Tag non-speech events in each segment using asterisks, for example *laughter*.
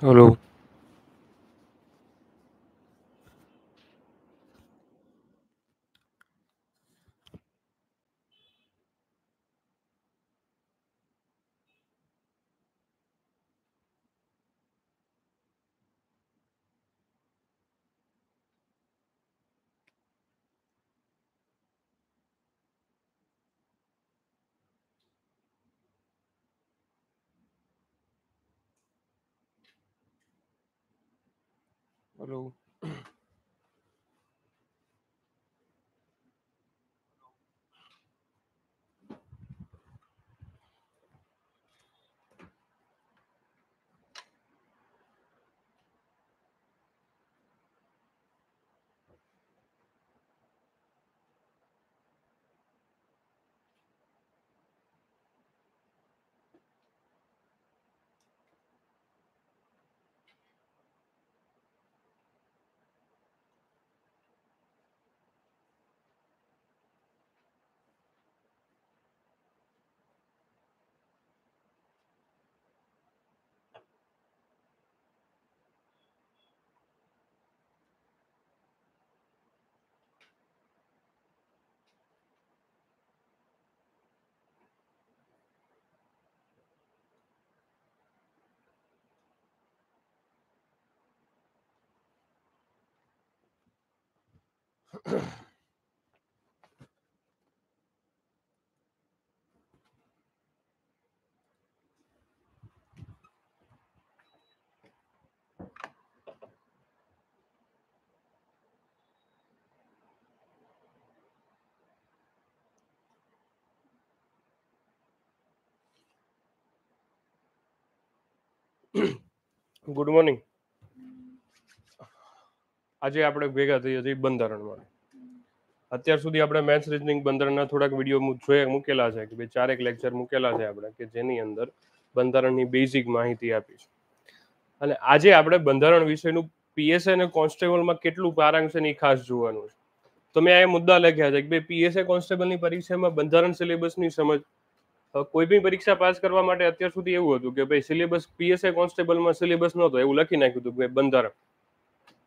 Hello. Good morning આજે આપણે ભેગા થઈએ છીએ બંધારણમાં અત્યાર સુધી આપણે મેથ્સ રીઝનિંગ બંધારણના થોડાક વિડીયો જોયા મૂકેલા છે કે બે ચારેક લેક્ચર મૂકેલા છે આપણે કે જેની અંદર બંધારણની બેઝિક માહિતી આપી છે અને આજે આપણે બંધારણ વિષયનું પીએસએ અને કોન્સ્ટેબલમાં કેટલું પારાંગ છે એ ખાસ જોવાનું છે તો મેં એ મુદ્દા લખ્યા છે કે ભાઈ પીએસએ કોન્સ્ટેબલની પરીક્ષામાં બંધારણ સિલેબસની સમજ કોઈ બી પરીક્ષા પાસ કરવા માટે અત્યાર સુધી એવું હતું કે ભાઈ સિલેબસ પીએસએ કોન્સ્ટેબલમાં સિલેબસ નહોતો એવું લખી નાખ્યું હતું કે બંધારણ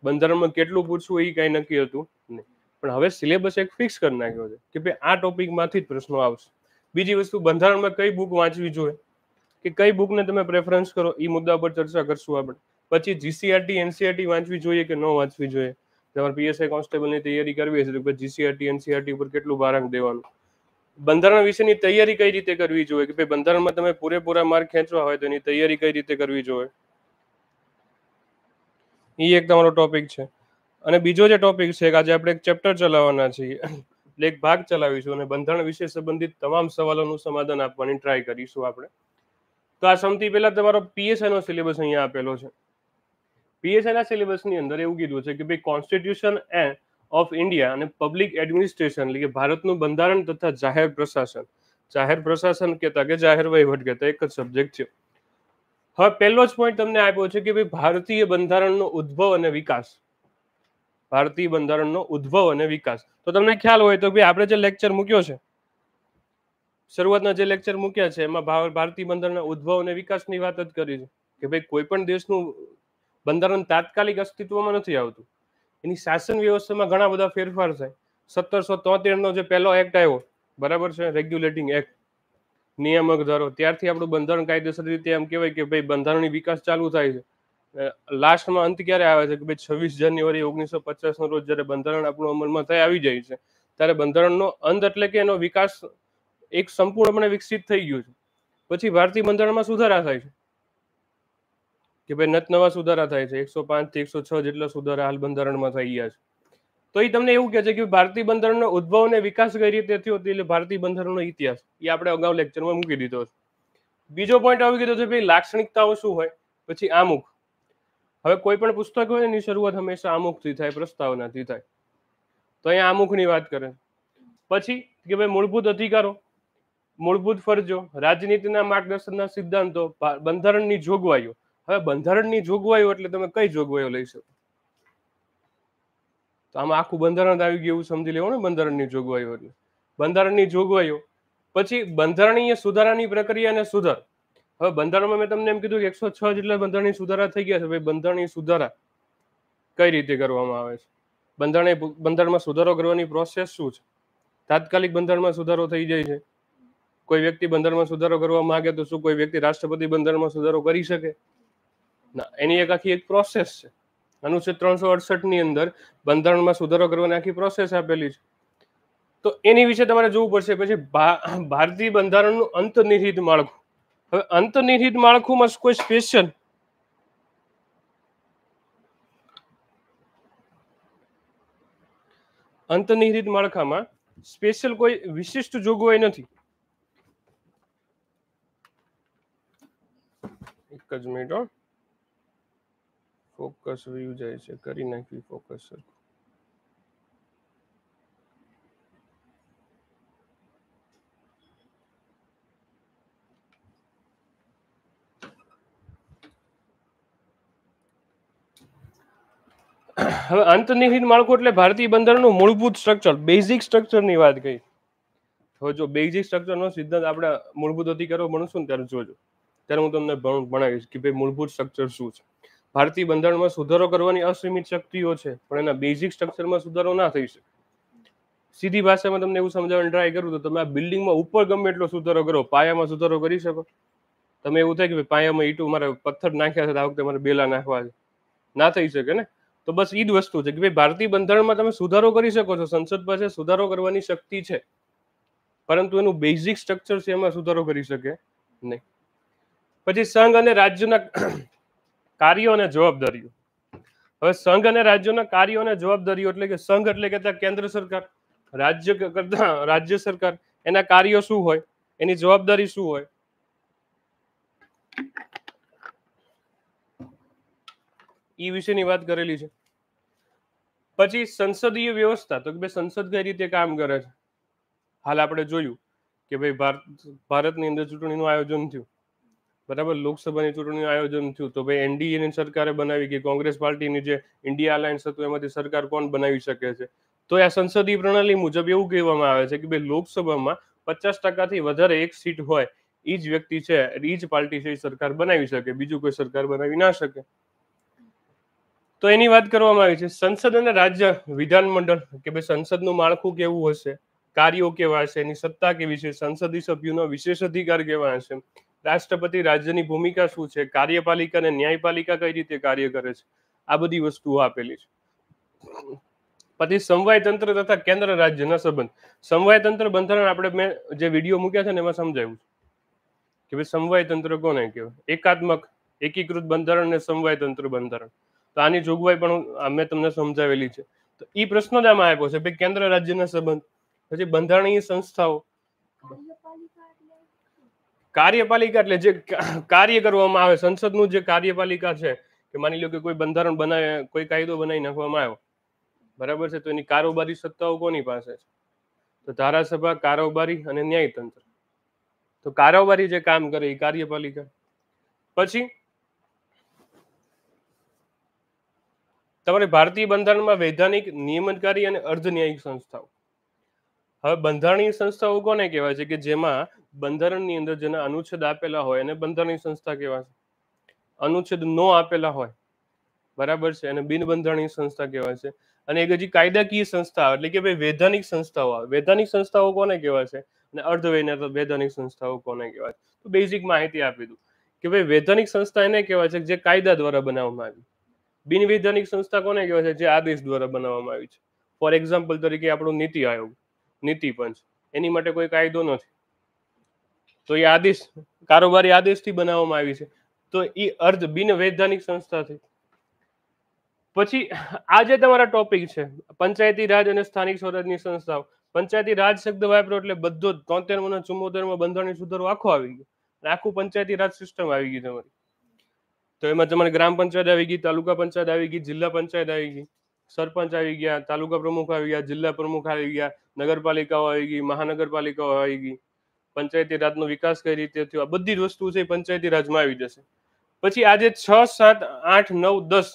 બંધારણમાં કેટલું પૂછવું એ કાંઈ નક્કી હતું નહીં પણ હવે સિલેબસ એક ફિક્સ કરી નાખ્યો છે કે ભાઈ આ ટોપિકમાંથી જ પ્રશ્નો આવશે બીજી વસ્તુ બંધારણમાં કઈ બુક વાંચવી જોઈએ કે કઈ બુકને તમે પ્રેફરન્સ કરો એ મુદ્દા પર ચર્ચા કરશું આપણે પછી જીસીઆરટી एनसीईआरटी e e વાંચવી જોઈએ કે ન વાંચવી જોઈએ તમારા પીએસઆઈ કોન્સ્ટેબલ ની તૈયારી કરી બેઠા છો તો કે જીસીઆરટી एनसीईआरटी ઉપર કેટલું ભારણ દેવાનું બંધારણ વિશેની તૈયારી કઈ રીતે કરવી જોઈએ કે ભાઈ બંધારણમાં તમે પૂરેપૂરો માર્ક ખેંચવા હોય તો ની તૈયારી કઈ રીતે કરવી જોઈએ ઈ એકદમરો ટોપિક છે અને બીજો જે ટોપિક છે કે આજે આપણે એક ચેપ્ટર ચલાવવાના છે એક ભાગ ચલાવીશું અને બંધરણ વિશે સંબંધિત તમામ સવાલોનું સમાધાન આપવાની ટ્રાય કરીશું આપણે તો આ સમતી પેલે તમારો પીએસએનો સિલેબસ અહીંયા આપેલા છે પીએસએના સિલેબસની અંદર એવું કીધું છે કે ભઈ Конституશન ઓફ ઇન્ડિયા અને પબ્લિક એડમિનિસ્ટ્રેશન એટલે કે ભારતનું બંધારણ અને જાહેર વહીવટ જાહેર વહીવટ કે તકે જાહેર વહીવટ કે એક જ સબ્જેક્ટ છે હવે પહેલો જ પોઈન્ટ તમને આપ્યો છે કે ભઈ ભારતીય બંધારણનો ઉદ્ભવ અને વિકાસ ભારતીય બંધારણનો ઉદ્ભવ અને વિકાસ તો તમને ખ્યાલ હોય તો ભાઈ આપણે જે લેક્ચર મૂક્યો છે શરૂઆતના જે લેક્ચર મૂક્યા છે એમાં ભારતીય બંધારણના ઉદ્ભવ અને વિકાસની વાત જ કરી છે કે ભાઈ કોઈ પણ દેશનું બંધારણ તાત્કાલિક અસ્તિત્વમાં નથી આવતું એની શાસન વ્યવસ્થામાં ઘણા બધા ફેરફાર થાય સત્તરસો તોતેરનો જે પહેલો એક્ટ આવ્યો બરાબર છે રેગ્યુલેટિંગ એક્ટ નિયામક ધારો ત્યારથી આપણું બંધારણ કાયદેસર રીતે એમ કહેવાય કે ભાઈ બંધારણની વિકાસ ચાલુ થાય છે લાસ્ટમાં અંત ક્યારે આવે છે કે ભાઈ છવ્વીસ જાન્યુઆરી ઓગણીસો પચાસનો રોજ જ્યારે બંધારણ આપણું અમલમાં થઈ આવી જાય છે ત્યારે બંધારણનો અંત એટલે કે એનો વિકાસ એક સંપૂર્ણપણે વિકસિત થઈ ગયો છે પછી ભારતીય બંધારણમાં સુધારા થાય છે કે ભાઈ નત નવા સુધારા થાય છે એકસો પાંચ થી એકસો છ જેટલા સુધારા હાલ બંધારણમાં થઈ ગયા છે તો એ તમને એવું કહે છે કે ભારતીય બંધારણનો ઉદ્ભવ અને વિકાસ કઈ રીતે થયો એટલે ભારતીય બંધારણનો ઇતિહાસ એ આપણે અગાઉ લેક્ચરમાં મૂકી દીધો છે બીજો પોઈન્ટ આવી ગયો છે ભાઈ લાક્ષણિકતાઓ શું હોય પછી આમુખ હવે કોઈ પણ પુસ્તક હોય એની શરૂઆત હંમેશા આમુખથી થાય પ્રસ્તાવનાથી થાય તો અહીંયા આમુખની વાત કરે પછી કે ભાઈ મૂળભૂત અધિકારો મૂળભૂત ફરજો રાજનીતિના માર્ગદર્શનના સિદ્ધાંતો બંધારણની જોગવાઈઓ હવે બંધારણની જોગવાઈઓ એટલે તમે કઈ જોગવાઈઓ લઈ શકો તો આમાં આખું બંધારણ આવી ગયું એવું સમજી લેવું ને બંધારણની જોગવાઈઓ એટલે બંધારણની જોગવાઈઓ પછી બંધારણીય સુધારાની પ્રક્રિયાને સુધાર હવે બંધારણમાં મેં તમને એમ કીધું કે એકસો છ જેટલા બંધારણીય સુધારા થઈ ગયા છે ભાઈ બંધારણીય સુધારા કઈ રીતે કરવામાં આવે છે બંધારણીય બંધારણમાં સુધારો કરવાની પ્રોસેસ શું છે તાત્કાલિક બંધારણમાં સુધારો થઈ જાય છે કોઈ વ્યક્તિ બંધારણમાં સુધારો કરવા માંગે તો શું કોઈ વ્યક્તિ રાષ્ટ્રપતિ બંધારણમાં સુધારો કરી શકે ના એની એક આખી એક પ્રોસેસ છે અનુચ્છેદ ત્રણસો અડસઠની અંદર બંધારણમાં સુધારો કરવાની આખી પ્રોસેસ આપેલી છે તો એની વિશે તમારે જોવું પડશે પછી ભારતીય બંધારણનું અંતર્નિહિત માળખું હવે અંતનિર્હિત માળખુંમાં કોઈ સ્પેશિયલ અંતર્નિહિત માળખામાં સ્પેશિયલ કોઈ વિશિષ્ટ જોગવાઈ નથી એક જ મિનિટ ફોકસ વ્યૂ જાય છે કરી નાખ્યું ફોકસ સરખું *clears throat* હવે અંતનિર્હિત માળખું એટલે ભારતીય બંદરનું મૂળભૂત સ્ટ્રક્ચર બેઝિક સ્ટ્રક્ચરની વાત કહી તો જો બેઝિક સ્ટ્રક્ચરનો સિદ્ધાંત આપણે મૂળભૂત અધિકારો ભણશું ને ત્યારે જોજો ત્યારે હું તમને ભણાવીશ કે ભાઈ મૂળભૂત સ્ટ્રક્ચર શું છે ભારતીય બંધારણમાં સુધારો કરવાની અસીમિત શક્તિઓ છે પણ એના બેઝિક સ્ટ્રક્ચરમાં સુધારો ના થઈ શકે સીધી ભાષામાં તમને એવું સમજાવવાનું ટ્રાય કરું તો તમે આ બિલ્ડિંગમાં ઉપર ગમે એટલો સુધારો કરો પાયામાં સુધારો કરી શકો તમે એવું થાય કે ભાઈ પાયામાં ઈટું મારે પથ્થર નાખ્યા છે આ વખતે મારે બેલા નાખવા છે ના થઈ શકે ને તો બસ એ જ વસ્તુ છે કે ભાઈ ભારતીય બંધારણમાં તમે સુધારો કરી શકો છો સંસદ પાસે સુધારો કરવાની શક્તિ છે પરંતુ એનું બેઝિક સ્ટ્રક્ચર છે એમાં સુધારો કરી શકે નહીં પછી સંઘ અને રાજ્યના *clears throat* કાર્યો અને જવાબદારીઓ હવે સંઘ અને રાજ્યોના કાર્યો અને જવાબદારીઓ એટલે કે સંઘ એટલે કે કેન્દ્ર સરકાર રાજ્ય કરતા *clears throat* રાજ્ય સરકાર એના કાર્યો શું હોય એની જવાબદારી શું હોય એ વિશેની વાત કરેલી છે પછી સંસદીય વ્યવસ્થા તો કે ભાઈ સંસદ કઈ રીતે કામ કરે છે હાલ આપણે જોયું કે ભાઈ ભારત ભારતની અંદર ચૂંટણીનું આયોજન થયું બરાબર લોકસભાની ચૂંટણીનું આયોજન થયું તો ભાઈ એનડીએની સરકારે બનાવી કે કોંગ્રેસ પાર્ટીની જે ઇન્ડિયા અલાયન્સ હતું એમાંથી સરકાર કોણ બનાવી શકે છે તો આ સંસદીય પ્રણાલી મુજબ એવું કહેવામાં આવે છે કે ભાઈ લોકસભામાં પચાસ ટકાથી વધારે એક સીટ હોય એ જ વ્યક્તિ છે એ જ પાર્ટી છે એ સરકાર બનાવી શકે બીજું કોઈ સરકાર બનાવી ના શકે તો એની વાત કરવામાં આવી છે સંસદ અને રાજ્ય વિધાન મંડળ કે ભાઈ સંસદનું માળખું કેવું હશે કાર્યો કેવા હશે એની સત્તા કેવી છે સંસદીય સભ્યોનો વિશેષ અધિકાર કેવા હશે રાષ્ટ્રપતિ રાજ્યની ભૂમિકા શું છે કાર્યપાલિકા અને ન્યાયપાલિકા કઈ રીતે કાર્ય કરે છે આ બધી વસ્તુઓ આપેલી છે પછી સમવાય તંત્ર તથા કેન્દ્ર રાજ્યના સંબંધ સમવાય તંત્ર બંધારણ આપણે મેં જે વિડીયો મૂક્યા છે ને એમાં સમજાવ્યું છે કે ભાઈ સમવાય તંત્ર કોને કહેવાય એકાત્મક એકીકૃત બંધારણ અને સમવાય તંત્ર બંધારણ તો આની જોગવાઈ પણ મેં તમને સમજાવેલી છે તો એ પ્રશ્નો જ આમાં આપ્યો છે કે કેન્દ્ર રાજ્યના સંબંધ પછી બંધારણીય સંસ્થાઓ કાર્યપાલિકા એટલે જે કાર્ય કરવામાં આવે સંસદનું જે કાર્યપાલિકા છે કે માની લો કે કોઈ બંધારણ બનાવે કોઈ કાયદો બનાવી નાખવામાં આવ્યો બરાબર છે તો એની કારોબારી સત્તાઓ કોની પાસે છે તો ધારાસભા કારોબારી અને ન્યાયતંત્ર તો કારોબારી જે કામ કરે એ કાર્યપાલિકા પછી તમારે ભારતીય બંધારણમાં વૈધાનિક નિયમનકારી અને અર્ધ ન્યાયિક સંસ્થાઓ હવે બંધારણીય સંસ્થાઓ કોને કહેવાય છે કે જેમાં બંધારણની અંદર જેના અનુચ્છેદ આપેલા હોય એને બંધારણીય સંસ્થા કહેવાય છે અનુચ્છેદ નો આપેલા હોય બરાબર છે અને બિનબંધારણીય સંસ્થા કહેવાય છે અને એક હજી કાયદાકીય સંસ્થા એટલે કે ભાઈ વૈધાનિક સંસ્થાઓ આવે વૈધાનિક સંસ્થાઓ કોને કહેવાય છે અને અર્ધ વૈધાનિક સંસ્થાઓ કોને કહેવાય તો બેઝિક માહિતી આપી દઉં કે ભાઈ વૈધાનિક સંસ્થા એને કહેવાય છે જે કાયદા દ્વારા બનાવવામાં આવી બિનવૈધાનિક સંસ્થા કોને કહેવાય છે જે આદેશ દ્વારા બનાવવામાં આવી છે ફોર એક્ઝામ્પલ તરીકે આપણું નીતિ આયોગ નીતિ પંચ એની માટે કોઈ કાયદો નથી તો એ આદેશ કારોબારી આદેશથી બનાવવામાં આવી છે તો એ અર્ધ બિનવૈધાનિક સંસ્થાથી પછી આ જે તમારા ટોપિક છે પંચાયતી રાજ અને સ્થાનિક સ્વરાજની સંસ્થાઓ પંચાયતી રાજ શબ્દ વાપરો એટલે બધો તોતેરમો ને ચુમ્મોતેરમો બંધારણીય સુધારો આખો આવી ગયો આખું પંચાયતી રાજ સિસ્ટમ આવી ગઈ તમારી તો એમાં તમારે ગ્રામ પંચાયત આવી ગઈ તાલુકા પંચાયત આવી ગઈ જિલ્લા પંચાયત આવી ગઈ સરપંચ આવી ગયા તાલુકા પ્રમુખ આવી ગયા જિલ્લા પ્રમુખ આવી ગયા નગરપાલિકાઓ આવી ગઈ મહાનગરપાલિકાઓ આવી ગઈ પંચાયતી રાજનો વિકાસ કઈ રીતે થયો આ બધી જ વસ્તુ છે પંચાયતી રાજમાં આવી જશે પછી આજે છ સાત આઠ નવ દસ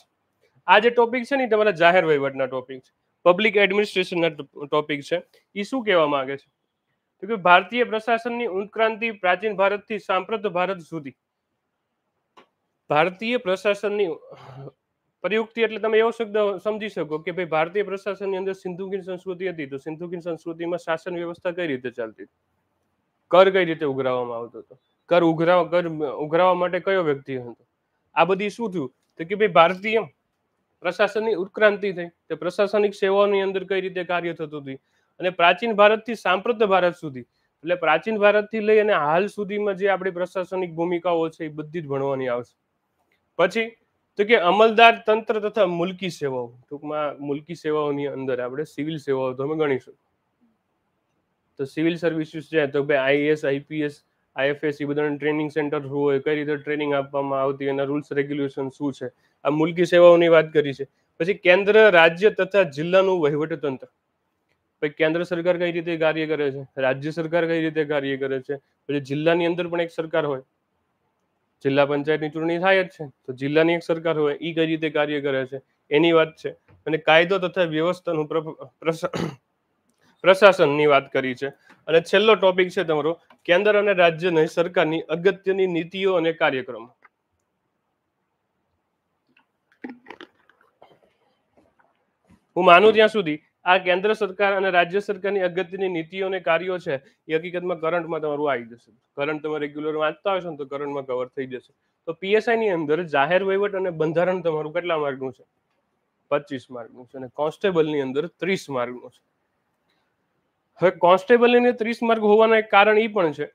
આ જે ટોપિક છે ને તમારા જાહેર વહીવટના ટોપિક છે પબ્લિક એડમિનિસ્ટ્રેશનના ટોપિક છે એ શું કહેવા માંગે છે તો કે ભારતીય પ્રશાસનની ઉત્ક્રાંતિ પ્રાચીન ભારતથી સાંપ્રત ભારત સુધી ભારતીય પ્રશાસનની પ્રયુક્તિ એટલે તમે એવો શબ્દ સમજી શકો કે ભાઈ ભારતીય પ્રશાસનની અંદર સિંધુકીન સંસ્કૃતિ હતી તો સિંધુકીન સંસ્કૃતિમાં શાસન વ્યવસ્થા કઈ રીતે ચાલતી કર કઈ રીતે ઉઘરાવવામાં આવતો હતો કર ઉઘરાવ કર ઉઘરાવા માટે કયો વ્યક્તિ હતો આ બધી શું થયું તો કે ભાઈ ભારતીય પ્રશાસનની ઉત્ક્રાંતિ થઈ તે પ્રશાસનિક સેવાઓની અંદર કઈ રીતે કાર્ય થતું હતું અને પ્રાચીન ભારતથી સાંપ્રત ભારત સુધી એટલે પ્રાચીન ભારતથી લઈ અને હાલ સુધીમાં જે આપણી પ્રશાસનિક ભૂમિકાઓ છે એ બધી જ ભણવાની આવશે પછી તો કે અમલદાર તંત્ર તથા મુલકી સેવાઓ તો માં મુલકી સેવાઓની અંદર આપણે સિવિલ સેવાઓ તો અમે ગણીશું તો સિવિલ સર્વિસીસ જે તો ભાઈ આઈએસ આઈપીએસ આઈએફએસ ઇબદન ટ્રેનિંગ સેન્ટર થ્રુ હોય કઈ રીતે ટ્રેનિંગ આપવામાં આવતી એના રૂલ્સ રેગ્યુલેશન શું છે આ મુલકી સેવાઓની વાત કરી છે પછી કેન્દ્ર રાજ્ય તથા જિલ્લાનું વહીવટ તંત્ર ભાઈ કેન્દ્ર સરકાર કઈ રીતે કાર્ય કરે છે રાજ્ય સરકાર કઈ રીતે કાર્ય કરે છે પછી જિલ્લાની અંદર પણ એક સરકાર હોય જિલ્લા પંચાયતની ચૂંટણી થાય જ છે તો જિલ્લાની એક સરકાર હોય એ કઈ રીતે કાર્ય કરે છે એની વાત છે અને કાયદો તથા વ્યવસ્થાનું પ્રશાસનની વાત કરી છે અને છેલ્લો ટોપિક છે તમારો કેન્દ્ર અને રાજ્યની સરકારની અગત્યની નીતિઓ અને કાર્યક્રમો હું માનું ત્યાં સુધી આ કેન્દ્ર સરકાર અને રાજ્ય સરકારની અગત્યની નીતિઓ અને કાર્યો છે એ હકીકતમાં કરંટમાં તમારું આવી જશે કરંટ તમે રેગ્યુલર વાંચતા હશો ને તો કરંટમાં કવર થઈ જશે તો પીએસઆઈની અંદર જાહેર વહીવટ અને બંધારણ તમારું કેટલા માર્ગનું છે પચીસ માર્ગનું છે અને કોન્સ્ટેબલની અંદર ત્રીસ માર્ગનું છે હવે કોન્સ્ટેબલની ત્રીસ માર્ગ હોવાના એક કારણ એ પણ છે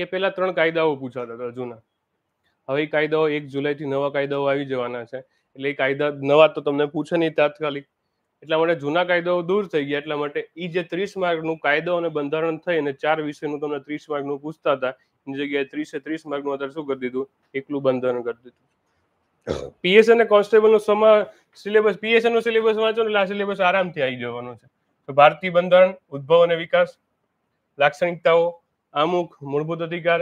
કે પેલા ત્રણ કાયદાઓ પૂછાતા હતા જૂના હવે કાયદાઓ એક જુલાઈથી નવા કાયદાઓ આવી જવાના છે એટલે એ કાયદા નવા તો તમને પૂછે નહીં તાત્કાલિક એટલા માટે જૂના કાયદાઓ દૂર થઈ ગયા એટલા માટે એ જે ત્રીસ માર્કનું કાયદો અને બંધારણ થઈ અને ચાર વિષયનું તમને ત્રીસ માર્કનું પૂછતા હતા એની જગ્યાએ ત્રીસે ત્રીસ માર્કનું અત્યારે શું કરી દીધું એકલું બંધારણ કરી દીધું પીએસ અને કોન્સ્ટેબલનો સમા સિલેબસ પીએસ નો સિલેબસ વાંચો એટલે આ સિલેબસ આરામથી આવી જવાનો છે તો ભારતીય બંધારણ ઉદ્ભવ અને વિકાસ લાક્ષણિકતાઓ અમુક મૂળભૂત અધિકાર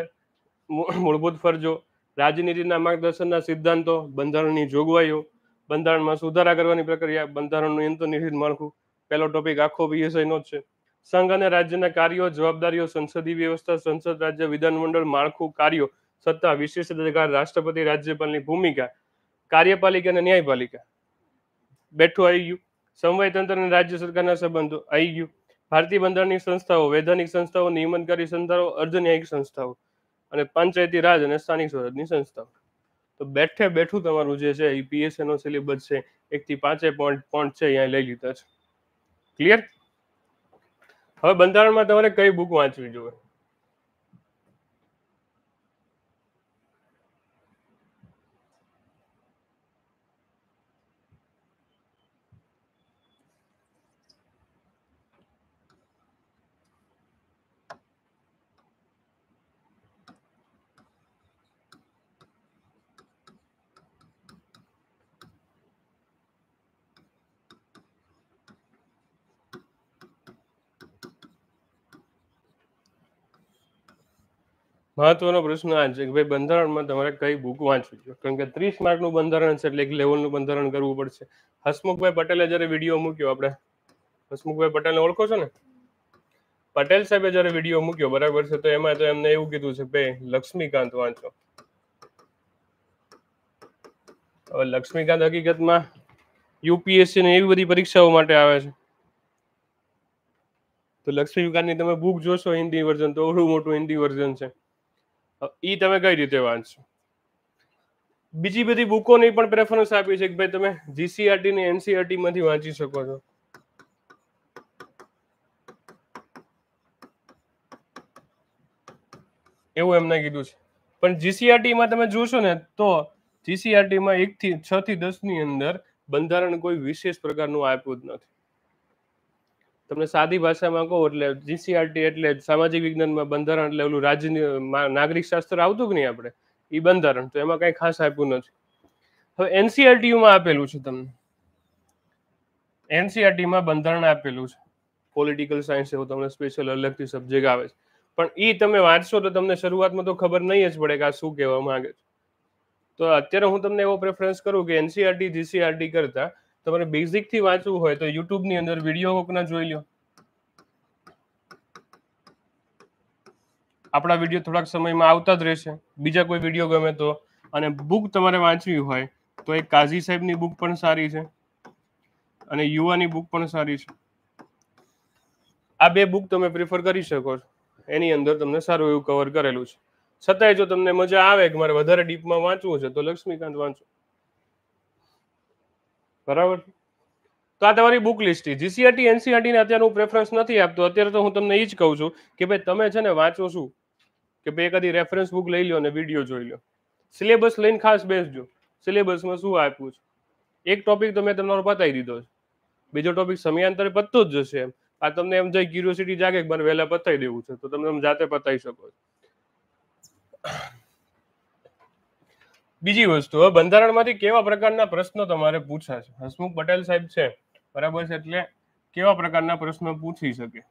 મૂળભૂત ફરજો રાજનીતિના માર્ગદર્શનના સિદ્ધાંતો બંધારણની જોગવાઈઓ બંધારણમાં સુધારા કરવાની પ્રક્રિયા બંધારણનું અંતર્નિહિત માળખું પહેલો ટોપિક આખો બીએસઆઈનો જ છે સંઘ અને રાજ્યના કાર્યો જવાબદારીઓ સંસદીય વ્યવસ્થા સંસદ રાજ્ય વિધાનમંડળ માળખું કાર્યો સત્તા વિશેષ અધિકાર રાષ્ટ્રપતિ રાજ્યપાલની ભૂમિકા કાર્યપાલિકા અને ન્યાયપાલિકા બેઠું આવી ગયું સમવાય તંત્ર અને રાજ્ય સરકારના સંબંધો આવી ગયું ભારતીય બંધારણની સંસ્થાઓ વૈધાનિક સંસ્થાઓ નિયમનકારી સંસ્થાઓ અર્ધ ન્યાયિક સંસ્થાઓ અને પંચાયતી રાજ અને સ્થાનિક સ્વરાજની સંસ્થાઓ તો બેઠે બેઠું તમારું જે છે એ પીએસએ નો સિલેબસ છે એક થી પાંચે પોઈન્ટ પોઈન્ટ છે અહીંયા લઈ લીધા છે ક્લિયર હવે બંધારણમાં તમારે કઈ બુક વાંચવી જોઈએ મહત્વનો પ્રશ્ન આ છે કે ભાઈ બંધારણમાં તમારે કઈ બુક વાંચવી જોઈએ કારણ કે ત્રીસ માર્કનું બંધારણ છે એટલે એક લેવલનું બંધારણ કરવું પડશે હસમુખભાઈ પટેલે જ્યારે વિડીયો મૂક્યો આપણે હસમુખભાઈ પટેલને ઓળખો છો ને પટેલ સાહેબે જ્યારે વિડીયો મૂક્યો બરાબર છે તો એમાં તો એમને એવું કીધું છે ભાઈ લક્ષ્મીકાંત વાંચો હવે લક્ષ્મીકાંત હકીકતમાં યુપીએસસી ને એવી બધી પરીક્ષાઓ માટે આવે છે તો લક્ષ્મીકાંતની તમે બુક જોશો હિન્દી વર્ઝન તો ઓળું મોટું હિન્દી વર્ઝન છે ઈ તમે કઈ રીતે વાંચશો બીજી બધી બુકોની પણ પ્રેફરન્સ આપી છે કે ભાઈ તમે જીસીઆરટી ને એનસીઆરટી માંથી વાંચી શકો છો એવું એમને કીધું છે પણ જીસીઆરટી માં તમે જોશો ને તો જીસીઆરટી માં એક થી છ થી દસ ની અંદર બંધારણ કોઈ વિશેષ પ્રકારનું આપ્યું જ નથી તમને સાદી ભાષામાં કહો એટલે જીસીઆરટી એટલે સામાજિક વિજ્ઞાનમાં બંધારણ એટલે ઓલું રાજ્ય નાગરિક શાસ્ત્ર આવતું કે નહીં આપણે એ બંધારણ તો એમાં કઈ ખાસ આપ્યું નથી હવે એનસીઆરટીયુમાં આપેલું છે તમને એનસીઆરટીમાં બંધારણ આપેલું છે પોલિટિકલ સાયન્સ એવું તમને સ્પેશિયલ અલગથી સબ્જેક્ટ આવે છે પણ એ તમે વાંચશો તો તમને શરૂઆતમાં તો ખબર નહીં જ પડે કે આ શું કહેવા માંગે છે તો અત્યારે હું તમને એવો પ્રેફરન્સ કરું કે એનસીઆરટી જીસીઆરટી કરતા તમારે બેઝિકથી વાંચવું હોય તો યુટ્યુબ ની અંદર વિડીયો કોકના જોઈ લો આપણા વિડીયો થોડાક સમયમાં આવતા જ રહેશે બીજા કોઈ વિડીયો ગમે તો અને બુક તમારે વાંચવી હોય તો એક કાઝી સાહેબની બુક પણ સારી છે અને યુવાની બુક પણ સારી છે આ બે બુક તમે પ્રિફર કરી શકો છો એની અંદર તમને સારું એવું કવર કરેલું છે છતાંય જો તમને મજા આવે કે મારે વધારે ડીપમાં વાંચવું છે તો લક્ષ્મીકાંત વાંચો બરાબર તો આ તમારી બુક લિસ્ટ જીસીઆરટી એનસીઆરટી ને અત્યારે હું પ્રેફરન્સ નથી આપતો અત્યારે તો હું તમને એ જ કહું છું કે ભાઈ તમે છે ને વાંચો શું કે ભાઈ કદી રેફરન્સ બુક લઈ લો અને વિડીયો જોઈ લો સિલેબસ લઈને ખાસ બેસજો સિલેબસમાં શું આપ્યું છે એક ટોપિક તો મેં તમારો પતાવી દીધો છે બીજો ટોપિક સમયાંતરે પતતો જ જશે એમ આ તમને એમ જાય ક્યુરિયોસિટી જાગે મને વહેલા પતાવી દેવું છે તો તમે તમે જાતે પતાવી શકો છો બીજી વસ્તુ હવે બંધારણમાંથી કેવા પ્રકારના પ્રશ્નો તમારે પૂછા છે હસમુખ પટેલ સાહેબ છે બરાબર છે એટલે કેવા પ્રકારના પ્રશ્નો પૂછી શકે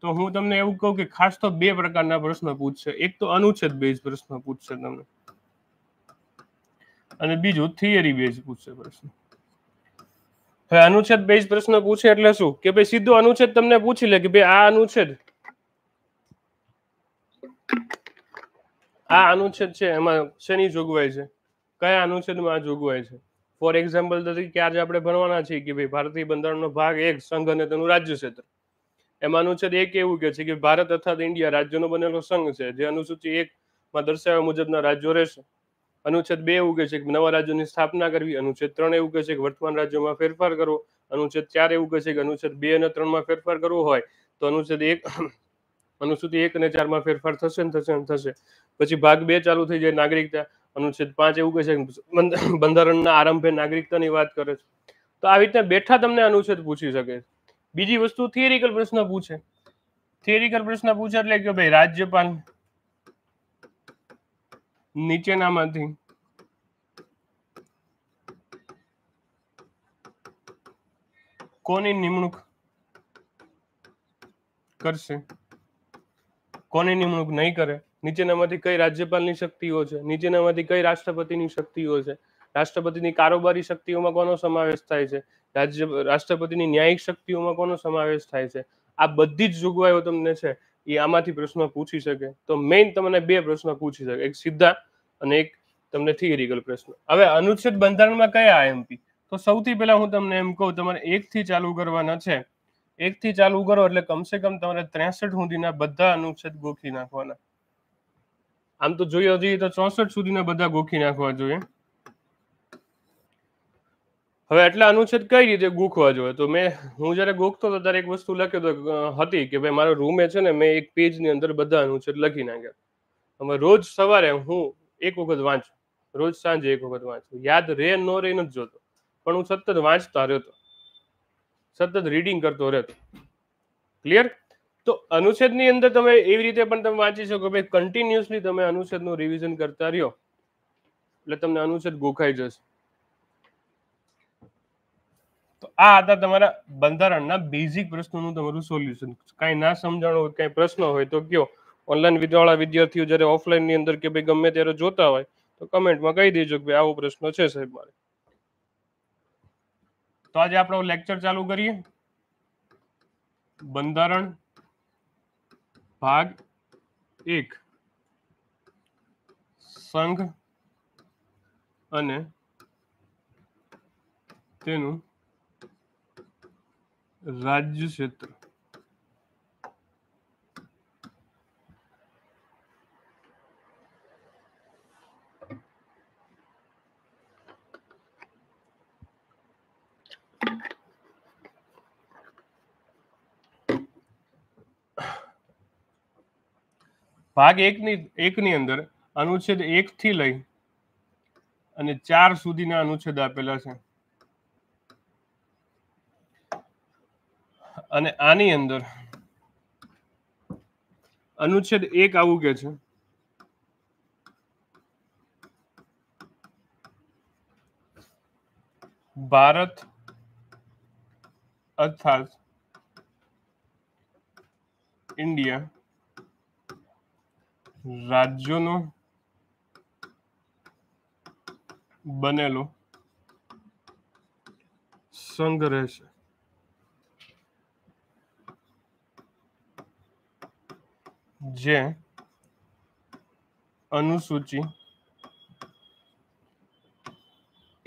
તો હું તમને એવું કહું કે ખાસ તો બે પ્રકારના પ્રશ્નો પૂછશે એક તો અનુચ્છેદ બેઝ પ્રશ્નો પૂછશે તમને અને બીજું થિયરી બેઝ પૂછશે પ્રશ્ન હવે અનુચ્છેદ બેઝ પ્રશ્ન પૂછે એટલે શું કે ભાઈ સીધો અનુચ્છેદ તમને પૂછી લે કે ભાઈ આ અનુચ્છેદ આ અનુચ્છેદ છે એમાં શેની જોગવાઈ છે કયા અનુચ્છેદમાં જોગવાઈ છે ફોર એક્ઝામ્પલ તરીકે આજે આપણે ભણવાના છીએ કે ભાઈ ભારતીય બંધારણનો ભાગ એક સંઘ અને તેનું રાજ્ય ક્ષેત્ર એમાં અનુચ્છેદ એક એવું કે છે કે ભારત અર્થાત ઇન્ડિયા રાજ્યનો બનેલો સંઘ છે જે અનુસૂચિ એક માં દર્શાવ્યા મુજબના રાજ્યો રહેશે અનુચ્છેદ બે એવું કે છે કે નવા રાજ્યોની સ્થાપના કરવી અનુચ્છેદ ત્રણ એવું કે છે કે વર્તમાન રાજ્યોમાં ફેરફાર કરવો અનુચ્છેદ ચાર એવું કહે છે કે અનુચ્છેદ બે અને ત્રણમાં ફેરફાર કરવો હોય તો અનુચ્છેદ એક અનુસૂચિ એક અને ચારમાં ફેરફાર થશે ને થશે ને થશે પછી ભાગ બે ચાલુ થઈ જાય નાગરિકતા અનુચ્છેદ પાંચ એવું કહે છે બંધારણના આરંભે નાગરિકતાની વાત કરે છે તો આવી રીતના બેઠા તમને અનુચ્છેદ પૂછી શકે છે બીજી વસ્તુ થિયરિકલ પ્રશ્ન પૂછે થિયરિકલ પ્રશ્ન પૂછે એટલે કે ભાઈ રાજ્યપાલ નીચેનામાંથી કોની નિમણૂક કરશે કોની નિમણૂક નહીં કરે નીચેનામાંથી કઈ રાજ્યપાલની શક્તિઓ છે નીચેનામાંથી કઈ રાષ્ટ્રપતિની શક્તિઓ છે રાષ્ટ્રપતિની કારોબારી શક્તિઓમાં કોનો સમાવેશ થાય છે રાજ્ય રાષ્ટ્રપતિની ન્યાયિક શક્તિઓમાં કોનો સમાવેશ થાય છે આ બધી જ જોગવાઈઓ તમને છે એ આમાંથી પ્રશ્ન પૂછી શકે તો મેઇન તમને બે પ્રશ્ન પૂછી શકે એક સીધા અને એક તમને થિયરિકલ પ્રશ્ન હવે અનુચ્છેદ બંધારણમાં કયા એમપી તો સૌથી પહેલા હું તમને એમ કહું તમારે એકથી ચાલુ કરવાના છે એકથી ચાલુ કરો એટલે કમસે કમ તમારે ત્રેસઠ સુધીના બધા અનુચ્છેદ ગોખી નાખવાના આમ તો જોઈએ હજી તો ચોસઠ સુધીના બધા ગોખી નાખવા જોઈએ હવે આટલા અનુચ્છેદ કઈ રીતે ગોખવા જોઈએ તો મેં હું જ્યારે ગોખતો હતો ત્યારે એક વસ્તુ લખ્યો હતી કે ભાઈ મારો રૂમે છે ને મેં એક પેજની અંદર બધા અનુચ્છેદ લખી નાખ્યા હવે રોજ સવારે હું એક વખત વાંચું રોજ સાંજે એક વખત વાંચું યાદ રે ન રે નથી જોતો પણ હું સતત વાંચતો રહેતો સતત રીડિંગ કરતો રહેતો ક્લિયર તો અનુચ્છેદની અંદર તમે એવી રીતે પણ તમે વાંચી શકો ભાઈ કન્ટિન્યુઅસલી તમે અનુચ્છેદનું રિવિઝન કરતા રહ્યો એટલે તમને અનુચ્છેદ ગોખાઈ જશે તો આ હતા તમારા બંધારણના બેઝિક પ્રશ્નોનું તમારું સોલ્યુશન કાંઈ ના સમજાણો હોય કાંઈ પ્રશ્ન હોય તો કયો ઓનલાઈન વિદ્યાવાળા વિદ્યાર્થીઓ જ્યારે ઓફલાઈનની અંદર કે ભાઈ ગમે ત્યારે જોતા હોય તો કમેન્ટમાં કહી દેજો કે આવો પ્રશ્ન છે સાહેબ મારે તો આજે આપણો લેક્ચર ચાલુ કરીએ બંધારણ ભાગ એક સંઘ અને તેનું રાજ્ય ક્ષેત્ર ભાગ એકની એકની અંદર અનુચ્છેદ એકથી લઈ અને ચાર સુધીના અનુચ્છેદ આપેલા છે અને આની અંદર અનુચ્છેદ એક આવું કે છે ભારત અર્થાત ઇન્ડિયા રાજ્યોનો બનેલો સંઘ રહેશે જે અનુસૂચિ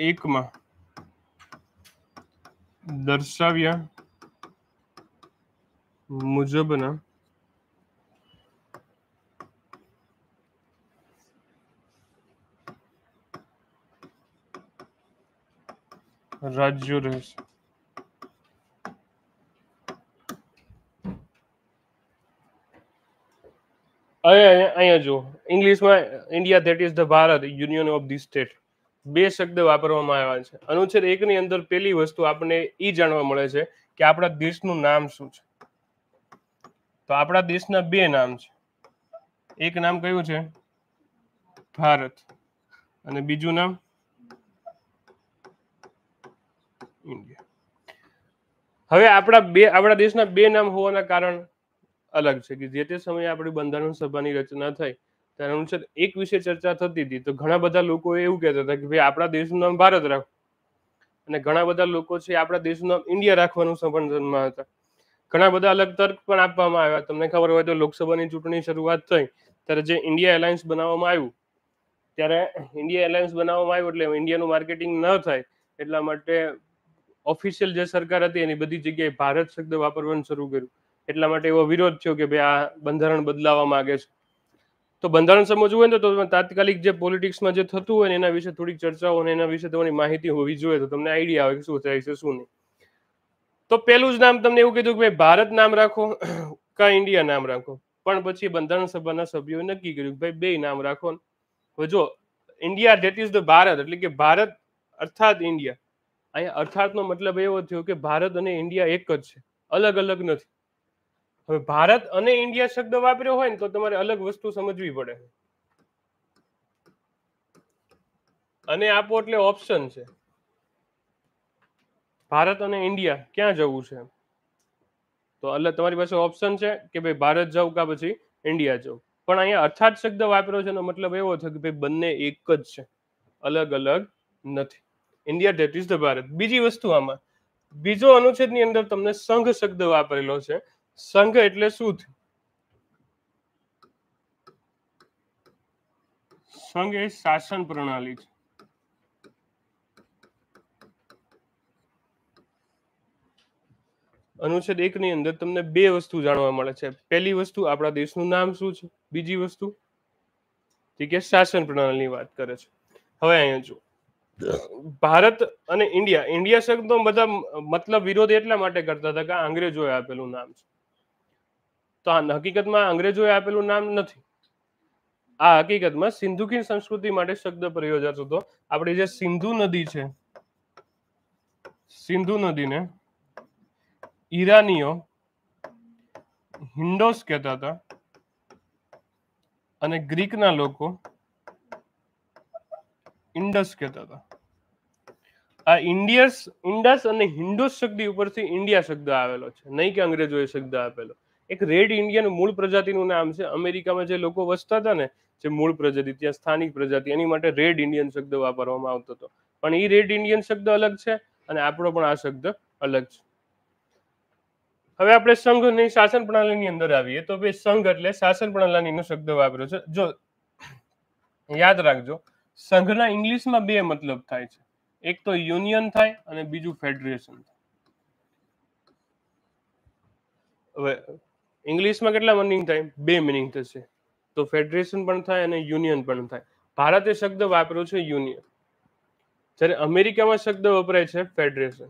એકમાં દર્શાવ્યા મુજબના રાજ્યો રહેશે અહીંયા જો ઇંગ્લિશમાં India that is the Bharat union of the state બે શબ્દ વાપરવામાં આવ્યા છે અનુચ્છેદ એકની અંદર પહેલી વસ્તુ આપણને એ જાણવા મળે છે કે આપણા દેશનું નામ શું છે તો આપણા દેશના બે નામ છે એક નામ કયું છે ભારત અને બીજું નામ ઇન્ડિયા હવે આપણા બે આપણા દેશના બે નામ હોવાના કારણ અલગ છે કે જે તે સમયે આપણી બંધારણ સભાની રચના થઈ ત્યારે અનુસાર એક વિશે ચર્ચા થતી હતી તો ઘણા બધા લોકો એવું કહેતા હતા કે ભાઈ આપણા દેશનું નામ ભારત રાખો અને ઘણા બધા લોકો છે આપણા દેશનું નામ ઇન્ડિયા રાખવાનું સમર્થનમાં હતા ઘણા બધા અલગ તર્ક પણ આપવામાં આવ્યા તમને ખબર હોય તો લોકસભાની ચૂંટણી શરૂઆત થઈ ત્યારે જે ઇન્ડિયા એલાયન્સ બનાવવામાં આવ્યું ત્યારે ઇન્ડિયા એલાયન્સ બનાવવામાં આવ્યું એટલે ઇન્ડિયાનું માર્કેટિંગ ન થાય એટલા માટે ઓફિશિયલ જે સરકાર હતી એની બધી જગ્યાએ ભારત શબ્દ વાપરવાનું શરૂ કર્યું એટલા માટે એવો વિરોધ થયો કે ભાઈ આ બંધારણ બદલાવા માંગે છે તો બંધારણ સમજવું હોય ને તો તાત્કાલિક જે પોલિટિક્સમાં જે થતું હોય ને એના વિશે થોડીક ચર્ચાઓ અને એના વિશે તમારી માહિતી હોવી જોઈએ તો તમને આઈડિયા આવે કે શું થાય છે શું નહીં તો પહેલું જ નામ તમને એવું કીધું કે ભાઈ ભારત નામ રાખો *clears throat* કા ઇન્ડિયા નામ રાખો પણ પછી બંધારણ સભાના સભ્યોએ નક્કી કર્યું કે ભાઈ બે નામ રાખો જો India that is the Bharat એટલે કે ભારત અર્થાત ઇન્ડિયા અહીંયા અર્થાતનો મતલબ એવો થયો કે ભારત અને ઇન્ડિયા એક જ છે અલગ અલગ નથી હવે ભારત અને ઇન્ડિયા શબ્દ વાપર્યો હોય ને તો તમારે અલગ વસ્તુ સમજવી પડે અને આપો એટલે ઓપ્શન છે ભારત અને ઇન્ડિયા ક્યાં જવું છે તો અલગ તમારી પાસે ઓપ્શન છે કે ભાઈ ભારત જવું કા પછી ઇન્ડિયા જવું પણ અહીંયા અર્થાત શબ્દ વાપર્યો છે એનો મતલબ એવો થયો કે ભાઈ બંને એક જ છે અલગ અલગ નથી India that is the Bharat બીજી વસ્તુ આમાં બીજો અનુચ્છેદની અંદર તમને સંઘ શબ્દ વાપરેલો છે સંઘ એટલે શું સંઘ એ શાસન પ્રણાલી છે અનુચ્છેદ એક ની અંદર તમને બે વસ્તુ જાણવા મળે છે પહેલી વસ્તુ આપણા દેશનું નામ શું છે બીજી વસ્તુ ઠીક છે શાસન પ્રણાલીની વાત કરે છે હવે અહીંયા જુઓ ભારત અને ઇન્ડિયા ઇન્ડિયા શબ્દ બધા મતલબ વિરોધ એટલા માટે કરતા હતા કે અંગ્રેજોએ આપેલું નામ છે તો આ હકીકતમાં અંગ્રેજોએ આપેલું નામ નથી આ હકીકતમાં સિંધુકીન સંસ્કૃતિ માટે શબ્દ પ્રયોજાતો હતો આપણી જે સિંધુ નદી છે સિંધુ નદીને ઈરાનીઓ હિન્ડોસ કહેતા હતા અને ગ્રીકના લોકો ઇન્ડસ કહેતા હતા આ ઇન્ડિયસ ઇન્ડસ અને હિન્ડોસ શબ્દ ઉપરથી ઇન્ડિયા શબ્દ આવેલો છે નહીં કે અંગ્રેજો એ શબ્દ આપેલો એક રેડ ઇન્ડિયન મૂળ પ્રજાતિનું નામ છે અમેરિકામાં જે લોકો વસતા હતા ને જે મૂળ પ્રજાતિ ત્યાં સ્થાનિક પ્રજાતિ એની માટે રેડ ઇન્ડિયન શબ્દ વાપરવામાં આવતો હતો પણ એ રેડ ઇન્ડિયન શબ્દ અલગ છે અને આપણો પણ આ શબ્દ અલગ છે હવે આપણે સંઘની શાસન પ્રણાલીની અંદર આવીએ તો સંઘ એટલે શાસન પ્રણાલીનો શબ્દ વાપર્યો છે જો યાદ રાખજો સંઘના ઇંગ્લિશમાં બે મતલબ થાય છે એક તો યુનિયન થાય અને બીજું ફેડરેશન હવે ઇંગ્લિશમાં કેટલા મિનિંગ થાય બે મિનિંગ થશે તો ફેડરેશન પણ થાય અને યુનિયન પણ થાય ભારતે શબ્દ વાપર્યો છે યુનિયન જ્યારે અમેરિકામાં શબ્દ વપરાય છે ફેડરેશન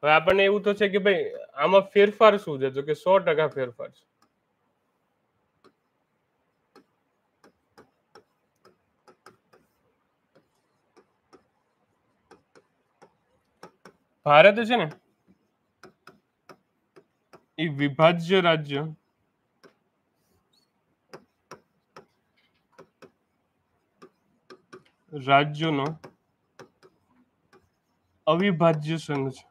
હવે આપણને એવું તો છે કે ભાઈ આમાં ફેરફાર શું છે તો કે સો ટકા ફેરફાર છે ભારત છે ને એ વિભાજ્ય રાજ્ય રાજ્યોનો અવિભાજ્ય સંઘ છે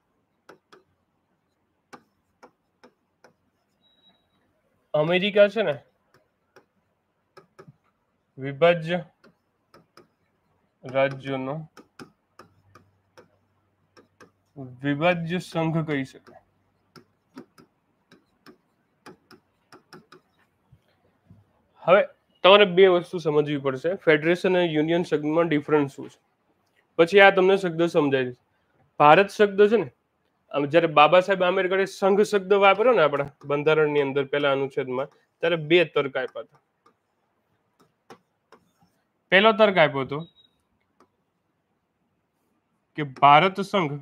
અમેરિકા છે ને વિભાજ્ય રાજ્યોનો વિભાજ્ય સંઘ કહી શકાય હવે તમારે બે વસ્તુ સમજવી પડશે ફેડરેશન અને યુનિયન શબ્દમાં ડિફરન્સ શું છે પછી આ તમને શબ્દ સમજાય છે ભારત શબ્દ છે ને જ્યારે બાબા સાહેબ આંબેડકરે સંઘ શબ્દ વાપર્યો ને આપણા બંધારણની અંદર પહેલા અનુચ્છેદમાં ત્યારે બે તર્ક આપ્યા હતા પહેલો તર્ક આપ્યો હતો કે ભારત સંઘ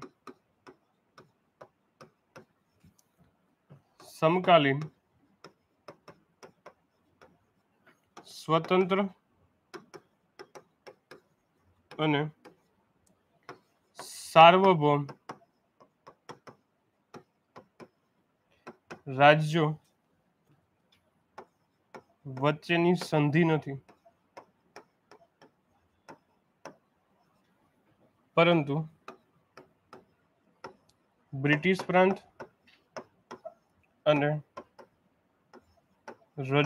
સમકાલીન સ્વતંત્ર અને સાર્વભૌમ રાજ્યો વચ્ચેની સંધિ નથી પરંતુ બ્રિટિશ પ્રાંત અને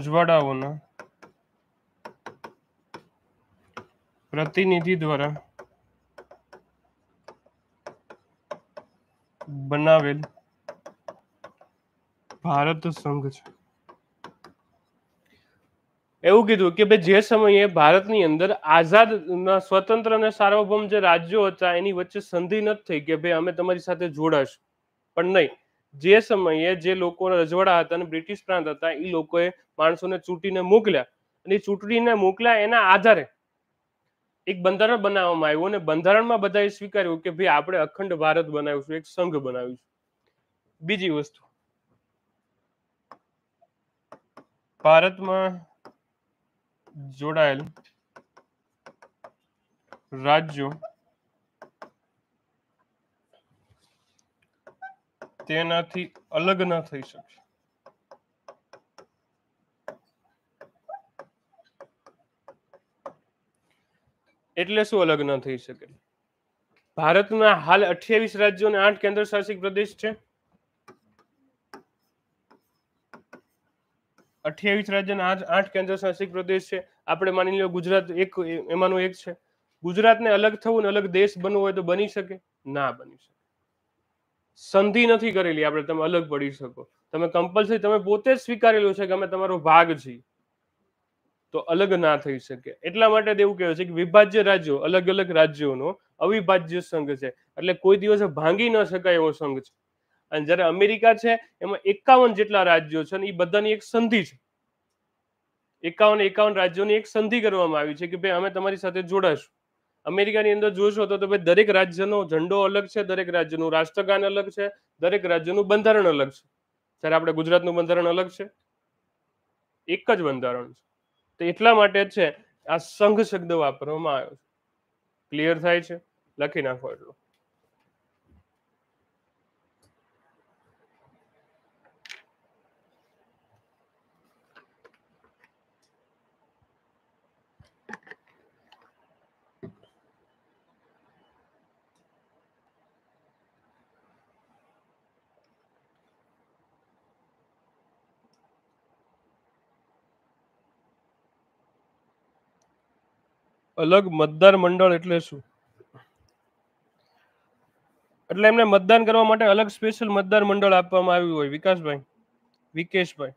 રજવાડાઓના પ્રતિનિધિ દ્વારા બનાવેલ ભારત સંઘ છે એવું કીધું કે ભાઈ જે સમયે ભારતની અંદર આઝાદ સ્વતંત્ર અને સાર્વભૌમ જે રાજ્યો હતા એની વચ્ચે સંધિ નથી થઈ કે ભાઈ અમે તમારી સાથે જોડાશું પણ નહીં જે સમયે જે લોકો રજવાડા હતા અને બ્રિટિશ પ્રાંત હતા એ લોકોએ માણસોને ચૂંટીને મોકલ્યા અને ચૂંટણીને મોકલ્યા એના આધારે એક બંધારણ બનાવવામાં આવ્યું અને બંધારણમાં બધાએ સ્વીકાર્યું કે ભાઈ આપણે અખંડ ભારત બનાવીશું એક સંઘ બનાવીશું બીજી વસ્તુ ભારતમાં જોડાયેલ રાજ્યો તેનાથી અલગ ન થઈ શકે એટલે શું અલગ ન થઈ શકે ભારતના હાલ અઠ્યાવીસ રાજ્યો અને આઠ કેન્દ્ર શાસિત પ્રદેશ છે અઠ્યાવીસ રાજ્યના આઠ કેન્દ્ર શાસિત પ્રદેશ છે આપણે માની લો ગુજરાત એક એમાંનું એક છે ગુજરાતને અલગ થવું ને અલગ દેશ બનવું હોય તો બની શકે ના બની શકે સંધિ નથી કરેલી આપણે તમે અલગ પડી શકો તમે કમ્પલસરી તમે પોતે જ સ્વીકારેલું છે કે અમે તમારો ભાગ છીએ તો અલગ ના થઈ શકે એટલા માટે એવું કહેવાય છે કે વિભાજ્ય રાજ્યો અલગ અલગ રાજ્યોનો અવિભાજ્ય સંઘ છે એટલે કોઈ દિવસ ભાંગી ન શકાય એવો સંઘ છે અને જ્યારે અમેરિકા છે એમાં એકાવન જેટલા રાજ્યો છે અને એ બધાની એક સંધિ છે એકાવન એકાવન રાજ્યોની એક સંધિ કરવામાં આવી છે કે ભાઈ અમે તમારી સાથે જોડાશું અમેરિકાની અંદર જોશો તો ભાઈ દરેક રાજ્યનો ઝંડો અલગ છે દરેક રાજ્યનું રાષ્ટ્રગાન અલગ છે દરેક રાજ્યનું બંધારણ અલગ છે જ્યારે આપણે ગુજરાતનું બંધારણ અલગ છે એક જ બંધારણ છે તો એટલા માટે છે આ સંઘ શબ્દ વાપરવામાં આવ્યો છે ક્લિયર થાય છે લખી નાખો એટલું અલગ મતદાર મંડળ એટલે શું એટલે એમને મતદાન કરવા માટે અલગ સ્પેશિયલ મતદાર મંડળ આપવામાં આવ્યું હોય વિકાસભાઈ વિકેશભાઈ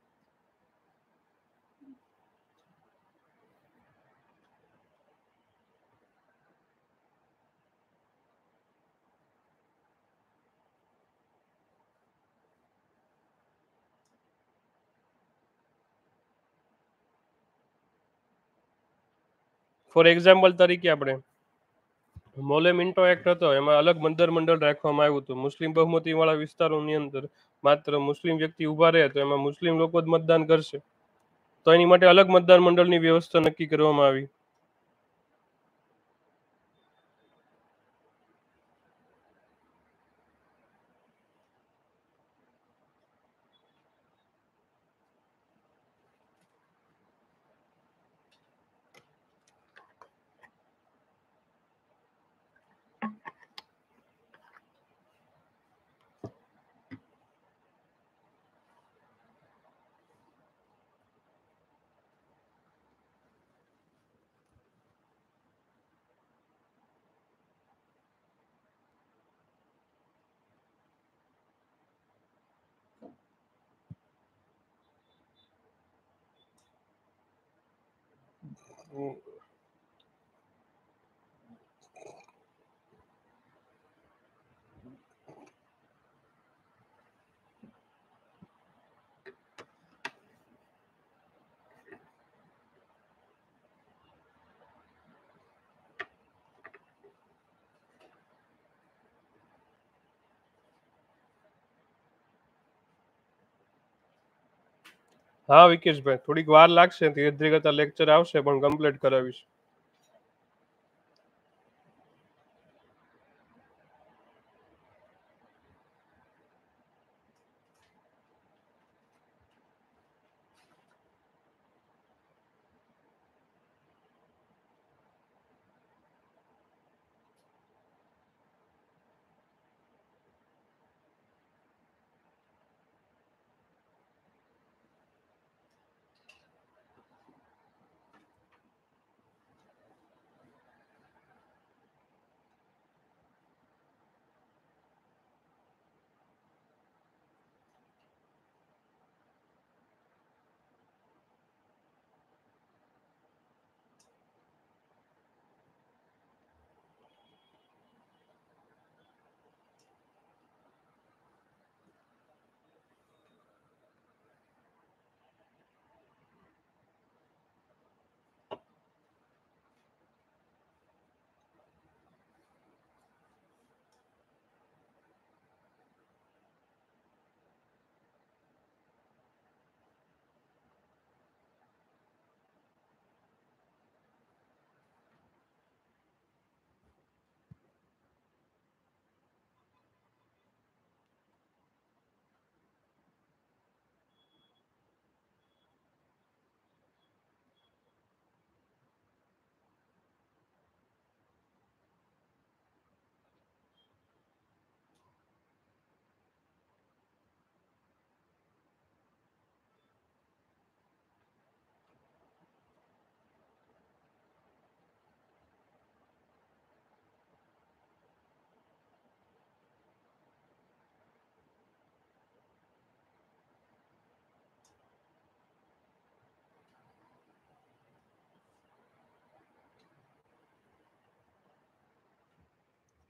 ફોર એક્ઝામ્પલ તરીકે આપણે મોલે મિન્ટો એક્ટ હતો એમાં અલગ મંદર મંડળ રાખવામાં આવ્યું હતું મુસ્લિમ બહુમતીવાળા વિસ્તારોની અંદર માત્ર મુસ્લિમ વ્યક્તિ ઊભા રહે તો એમાં મુસ્લિમ લોકો જ મતદાન કરશે તો એની માટે અલગ મતદાર મંડળની વ્યવસ્થા નક્કી કરવામાં આવી o, હા વિકેશભાઈ થોડીક વાર લાગશે ધીરે ધીરે કરતા લેક્ચર આવશે પણ કમ્પ્લીટ કરાવીશ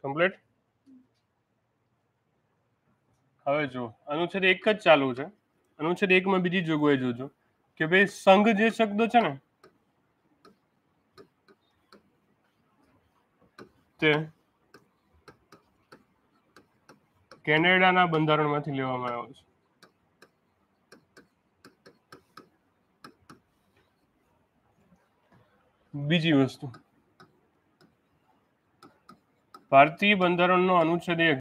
કમ્પ્લીટ હવે જો અનુચ્છેદ એક જ ચાલુ છે અનુચ્છેદ એકમાં બીજી જોગવાઈ જોજો કે ભાઈ સંઘ જે શબ્દ છે ને તે કેનેડાના બંધારણમાંથી લેવામાં આવ્યો છે બીજી વસ્તુ ભારતીય બંધારણનો અનુચ્છેદ એક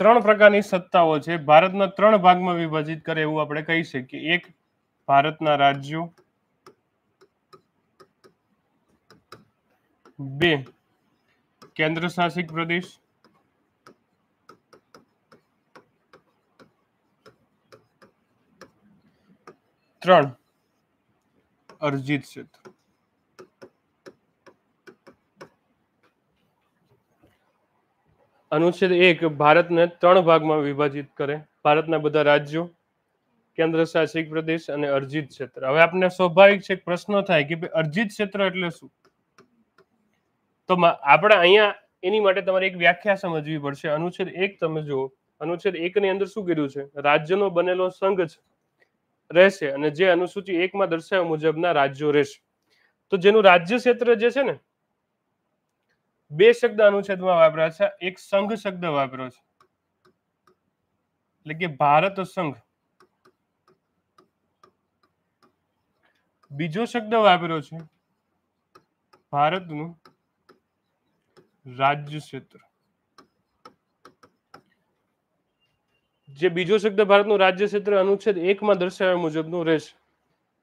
ત્રણ પ્રકારની સત્તાઓ છે ભારતના ત્રણ ભાગમાં વિભાજિત કરે એવું આપણે કહી શકીએ એક ભારતના રાજ્યો બે કેન્દ્ર શાસિત પ્રદેશ ત્રણ અરજીત સેતુ અનુચ્છેદ એક ભારતને ત્રણ ભાગમાં વિભાજિત કરે ભારતના બધા રાજ્યો કેન્દ્ર શાસિત પ્રદેશ અને અરજીત ક્ષેત્ર હવે આપણને સ્વાભાવિક છે પ્રશ્ન થાય કે અરજીત ક્ષેત્ર એટલે શું તો આપણે અહીંયા એની માટે તમારે એક વ્યાખ્યા સમજવી પડશે અનુચ્છેદ એક તમે જો અનુચ્છેદ એક ની અંદર શું કીધું છે રાજ્યનો બનેલો સંઘ છે રહેશે અને જે અનુસૂચિ એકમાં દર્શાવ્યા મુજબના રાજ્યો રહેશે તો જેનું રાજ્ય ક્ષેત્ર જે છે ને બે શબ્દ અનુચ્છેદમાં વાપર્યા છે એક સંઘ શબ્દ વાપર્યો છે એટલે કે ભારત સંઘ બીજો શબ્દ વાપર્યો છે ભારતનું રાજ્ય ક્ષેત્ર જે બીજો શબ્દ ભારતનું રાજ્ય ક્ષેત્ર અનુચ્છેદ એકમાં દર્શાવ્યા મુજબનું રહેશે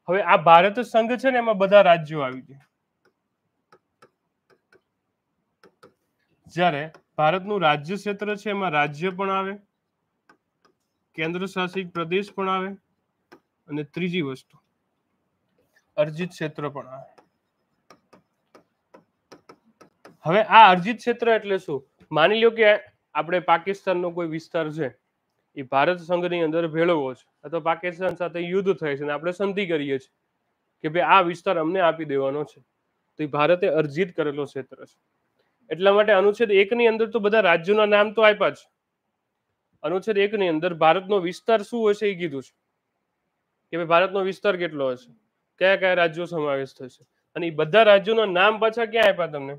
હવે આ ભારત સંઘ છે ને એમાં બધા રાજ્યો આવી ગયા જ્યારે ભારતનું રાજ્ય ક્ષેત્ર છે એમાં રાજ્ય પણ આવે કેન્દ્ર શાસિત પ્રદેશ પણ આવે અને ત્રીજી વસ્તુ અર્જિત ક્ષેત્ર પણ આવે હવે આ અર્જિત ક્ષેત્ર એટલે શું માની લો કે આપણે પાકિસ્તાનનો કોઈ વિસ્તાર છે એ ભારત સંઘની અંદર ભેળવવો છે અથવા પાકિસ્તાન સાથે યુદ્ધ થાય છે અને આપણે સંધિ કરીએ છીએ કે ભાઈ આ વિસ્તાર અમને આપી દેવાનો છે તો એ ભારતે અર્જિત કરેલો ક્ષેત્ર છે એટલા માટે અનુચ્છેદ એકની અંદર તો બધા રાજ્યોના નામ તો આપ્યા છે અનુચ્છેદ એકની અંદર ભારતનો વિસ્તાર શું હોય છે એ કીધું છે કે ભાઈ ભારતનો વિસ્તાર કેટલો હશે કયા કયા રાજ્યો સમાવેશ થશે અને એ બધા રાજ્યોના નામ પાછા ક્યાં આપ્યા તમને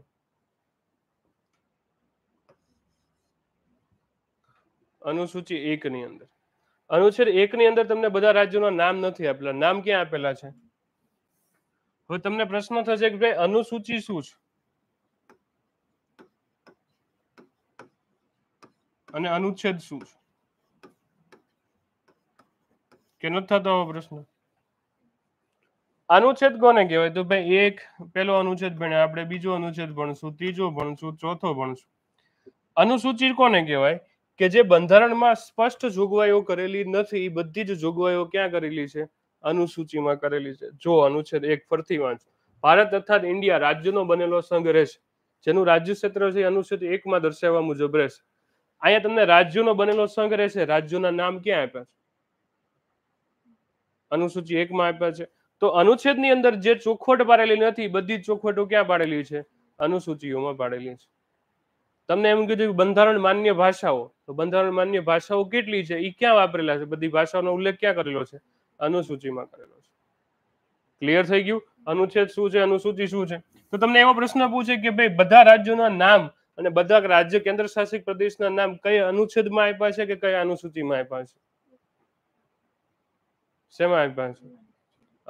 અનુસૂચિ એક ની અંદર અનુચ્છેદ એક ની અંદર તમને બધા રાજ્યોના નામ નથી આપેલા નામ ક્યાં આપેલા છે હવે તમને પ્રશ્ન થશે કે ભાઈ અનુસૂચિ શું છે અને અનુચ્છેદ શું છે કે નથી થતો આવો પ્રશ્ન અનુચ્છેદ કોને કહેવાય તો ભાઈ એક પેલો અનુચ્છેદ ભણ્યા આપણે બીજો અનુચ્છેદ ભણશું ત્રીજો ભણશું ચોથો ભણશું અનુસૂચિ કોને કહેવાય કે જે બંધારણમાં સ્પષ્ટ જોગવાઈઓ કરેલી નથી એ બધી જ જોગવાઈઓ ક્યાં કરેલી છે અનુસૂચિમાં કરેલી છે જો અનુચ્છેદ એક ફરતી વાંચો ભારત અર્થાત ઇન્ડિયા રાજ્યનો બનેલો સંઘ રહેશે જેનું રાજ્ય ક્ષેત્ર છે અનુચ્છેદ એકમાં દર્શાવવા મુજબ રહેશે અહીંયા તમને રાજ્યોનો બનેલો સંઘ રહેશે રાજ્યોના નામ ક્યાં આપ્યા છે અનુસૂચિ એકમાં આપ્યા છે તો અનુચ્છેદની અંદર જે ચોખવટ પાડેલી નથી બધી જ ચોખવટો ક્યાં પાડેલી છે અનુસૂચિઓમાં પાડેલી છે તમને એમ કીધું કે બંધારણ માન્ય ભાષાઓ તો બંધારણ માન્ય ભાષાઓ કેટલી છે એ ક્યાં વાપરેલા છે બધી ભાષાઓનો ઉલ્લેખ ક્યાં કરેલો છે અનુસૂચિમાં કરેલો છે ક્લિયર થઈ ગયું અનુચ્છેદ શું છે અનુસૂચિ શું છે તો તમને એવો પ્રશ્ન પૂછે કે ભાઈ બધા રાજ્યોના નામ અને બધા રાજ્ય કેન્દ્ર શાસિત પ્રદેશના નામ કયા અનુચ્છેદમાં આપ્યા છે કે કઈ અનુસૂચિમાં આપ્યા છે શેમાં આપ્યા છે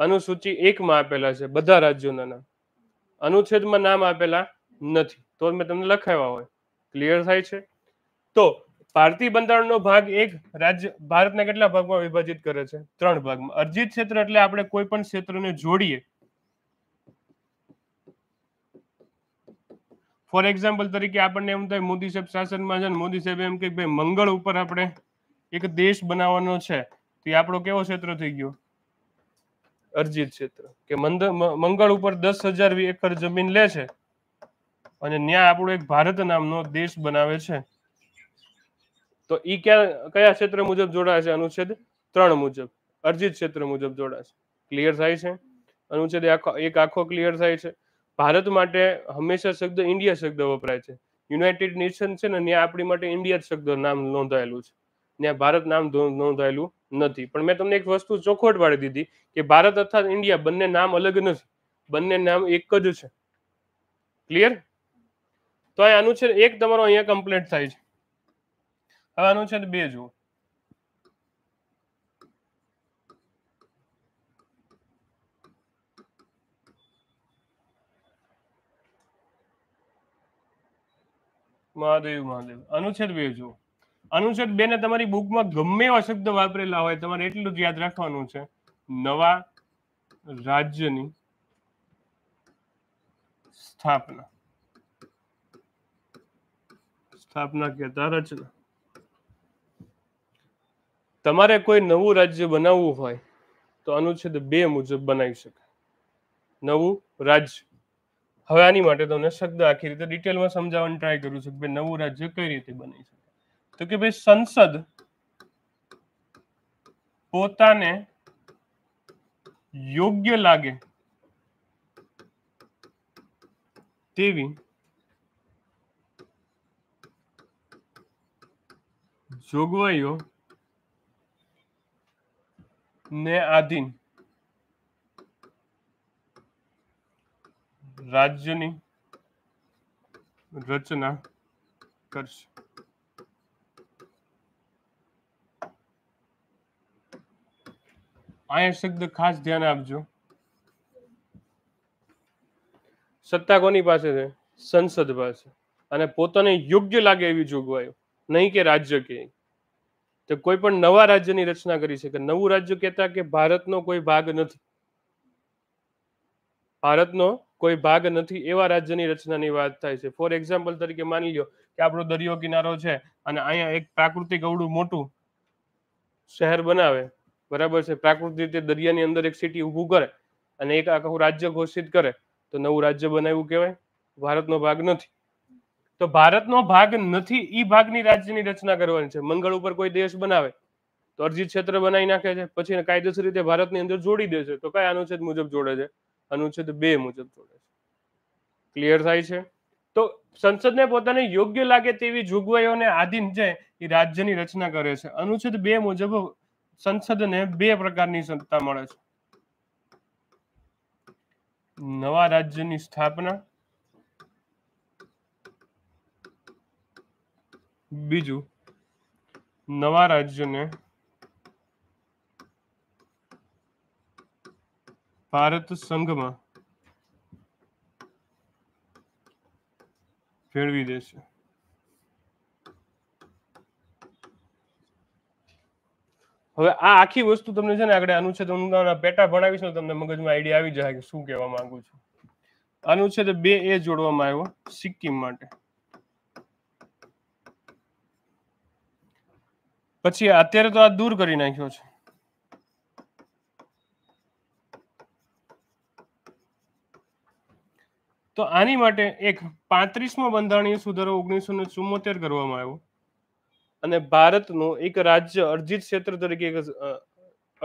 અનુસૂચિ એકમાં આપેલા છે બધા રાજ્યોના નામ અનુચ્છેદમાં નામ આપેલા નથી તો મેં તમને લખાવ્યા હોય ક્લિયર થાય છે તો ભારતીય બંધારણનો ભાગ એક રાજ્ય ભારતના કેટલા ભાગમાં વિભાજિત કરે છે ત્રણ ભાગમાં અરજી ક્ષેત્ર એટલે આપણે કોઈ પણ ક્ષેત્રને જોડીએ ફોર એક્ઝામ્પલ તરીકે આપણને એમ થાય મોદી સાહેબ શાસનમાં છે મોદી સાહેબ એમ કે ભાઈ મંગળ ઉપર આપણે એક દેશ બનાવવાનો છે તો એ આપણો કેવો ક્ષેત્ર થઈ ગયો અરજી ક્ષેત્ર કે મંદ મંગળ ઉપર દસ હજાર એકર જમીન લે છે અને ત્યાં આપણો એક ભારત નામનો દેશ બનાવે છે તો ઈ ક્યાં કયા ક્ષેત્ર મુજબ જોડાશે અનુચ્છેદ ત્રણ મુજબ અરજીત ક્ષેત્ર મુજબ જોડાશે ક્લિયર થાય છે અનુચ્છેદ આખો એક આખો ક્લિયર થાય છે ભારત માટે હંમેશા શબ્દ ઇન્ડિયા શબ્દ વપરાય છે યુનાઇટેડ નેશન છે ને ત્યાં આપણી માટે ઇન્ડિયા શબ્દ નામ નોંધાયેલું છે ત્યાં ભારત નામ નોંધાયેલું નથી પણ મેં તમને એક વસ્તુ ચોખવટ પાડી દીધી કે ભારત અથવા ઇન્ડિયા બંને નામ અલગ નથી બંને નામ એક જ છે ક્લિયર તો અહીં આનું છે એક તમારો અહીંયા કમ્પ્લીટ થાય છે હવે આનું છે બે જુઓ મહાદેવ મહાદેવ અનુચ્છેદ બે જુઓ અનુચ્છેદ બે ને તમારી બુકમાં ગમે એવા શબ્દ વાપરેલા હોય તમારે એટલું જ યાદ રાખવાનું છે નવા રાજ્યની સ્થાપના સ્થાપના કહેતા રચના તમારે કોઈ નવું રાજ્ય બનાવવું હોય તો અનુચ્છેદ બે મુજબ બનાવી શકાય નવું રાજ્ય હવે આની માટે તમને શબ્દ આખી રીતે ડિટેલમાં સમજાવવાનું ટ્રાય કરું છું કે નવું રાજ્ય કઈ રીતે બનાવી શકે તો કે ભાઈ સંસદ પોતાને યોગ્ય લાગે તેવી જોગવાઈઓ ને આધીન રાજ્યની રચના કરશે અહીંયા શબ્દ ખાસ ધ્યાન આપજો સત્તા કોની પાસે છે સંસદ પાસે અને પોતાને યોગ્ય લાગે એવી જોગવાઈઓ નહીં કે રાજ્ય કે તો કોઈ પણ નવા રાજ્યની રચના કરી શકે નવું રાજ્ય કહેતા કે ભારતનો કોઈ ભાગ નથી ભારતનો કોઈ ભાગ નથી એવા રાજ્યની રચનાની વાત થાય છે ફોર એક્ઝામ્પલ તરીકે માની લો કે આપણો દરિયો કિનારો છે અને અહીંયા એક પ્રાકૃતિક અવડું મોટું શહેર બનાવે બરાબર છે પ્રાકૃતિક રીતે દરિયાની અંદર એક સિટી ઊભું કરે અને એક આખું રાજ્ય ઘોષિત કરે તો નવું રાજ્ય બનાવ્યું કહેવાય ભારતનો ભાગ નથી તો ભારતનો ભાગ નથી ઈ ભાગની રાજ્યની રચના કરવાની છે મંગળ ઉપર કોઈ દેશ બનાવે તો અરજી ક્ષેત્ર બનાવી નાખે છે પછી કાયદેસર રીતે ભારતની અંદર જોડી દે છે તો કઈ અનુચ્છેદ મુજબ જોડે છે અનુચ્છેદ બે મુજબ જોડે છે ક્લિયર થાય છે તો સંસદને પોતાને યોગ્ય લાગે તેવી જોગવાઈઓને આધીન છે એ રાજ્યની રચના કરે છે અનુચ્છેદ બે મુજબ સંસદને બે પ્રકારની સત્તા મળે છે નવા રાજ્યની સ્થાપના બીજું નવા રાજ્યોને ભારત સંઘમાં ફેરવી દેશે હવે આ આખી વસ્તુ તમને છે ને આગળ આનું છે તો હું પેટા ભણાવીશ તમને મગજમાં આઈડિયા આવી જાય કે શું કહેવા માંગુ છું આનું છે બે એ જોડવામાં આવ્યો સિક્કિમ માટે પછી અત્યારે તો આ દૂર કરી નાખ્યો છે તો આની માટે એક પાંત્રીસમો બંધારણીય સુધારો ઓગણીસો ને ચુમ્મોતેર કરવામાં આવ્યો અને ભારતનું એક રાજ્ય અર્જિત ક્ષેત્ર તરીકે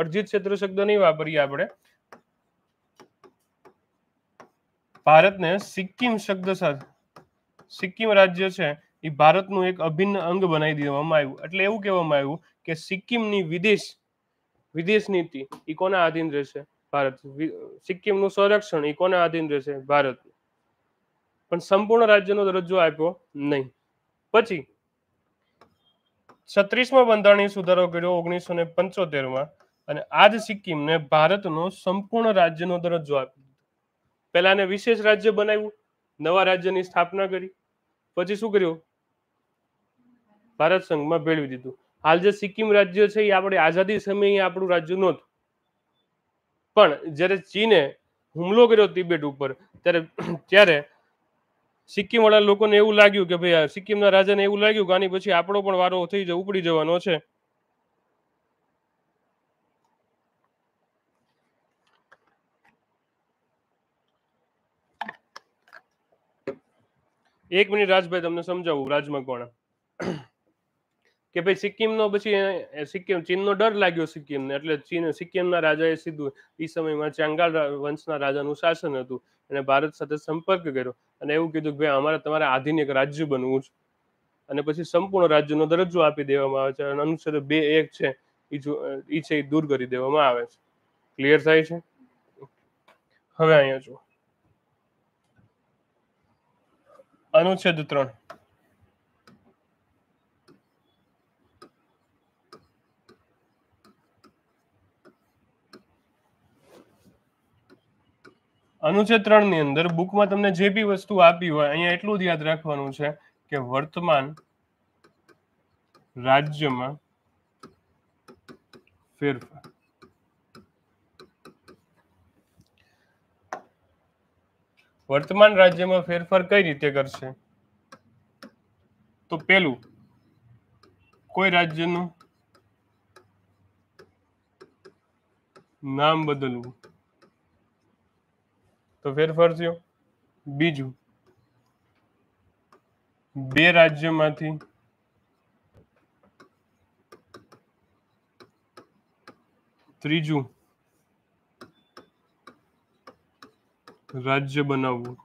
અર્જિત ક્ષેત્ર શબ્દ નહીં વાપરીએ આપણે ભારતને સિક્કિમ શબ્દ સાથે સિક્કિમ રાજ્ય છે ઈ ભારત નું એક અભિન્ન અંગ બનાવી દેવામાં આવ્યું એટલે એવું કેવામાં આવ્યું કે સિક્કિમ ની વિદેશ વિદેશ નીતિ ઈ કોના આધીન રહેશે ભારત સિક્કિમ નું સુરક્ષણ ઈ કોના આધીન રહેશે ભારત પણ સંપૂર્ણ રાજ્યનો દરજ્જો આપ્યો નહીં પછી 36માં બંધારણ સુધારો કર્યો 1975 માં અને આજ સિક્કિમ ને ભારત નું સંપૂર્ણ રાજ્યનો દરજ્જો આપ્યું પહેલાને વિશેષ રાજ્ય બનાવ્યું નવા રાજ્યની સ્થાપના કરી પછી શું કર્યું ભારત સંઘમાં ભેળવી દીધું હાલ જે સિક્કિમ રાજ્ય છે એ આપણે આઝાદી સમયે આપણું રાજ્ય નહોતું પણ જ્યારે ચીને હુમલો કર્યો તિબેટ ઉપર ત્યારે ત્યારે સિક્કિમ વાળા લોકોને એવું લાગ્યું કે ભાઈ સિક્કિમના રાજાને એવું લાગ્યું કે આની પછી આપણો પણ વારો થઈ જાય ઉપડી જવાનો છે એક મિનિટ રાજભાઈ તમને સમજાવું રાજમાં કોણ કે ભાઈ સિક્કિમનો પછી સિક્કિમ ચીનનો ડર લાગ્યો સિક્કિમને એટલે ચીન સિક્કિમના રાજાએ સીધું એ સમયમાં ચાંગાલ વંશના રાજાનું શાસન હતું અને ભારત સાથે સંપર્ક કર્યો અને એવું કીધું કે ભાઈ અમારે તમારે આધીન એક રાજ્ય બનવું છે અને પછી સંપૂર્ણ રાજ્યનો દરજ્જો આપી દેવામાં આવે છે અને અનુચ્છેદ બે એક છે એ છે એ દૂર કરી દેવામાં આવે છે ક્લિયર થાય છે હવે અહીંયા જુઓ અનુચ્છેદ ત્રણ અનુચ્છેદ ત્રણ ની અંદર બુકમાં તમને જે બી વસ્તુ આપી હોય અહીંયા એટલું જ યાદ રાખવાનું છે કે વર્તમાન રાજ્યમાં ફેરફાર વર્તમાન રાજ્યમાં ફેરફાર કઈ રીતે કરશે તો પેલું કોઈ રાજ્યનું નામ બદલવું તો ફેરફાર થયો બીજું બે રાજ્યમાંથી ત્રીજું રાજ્ય બનાવવું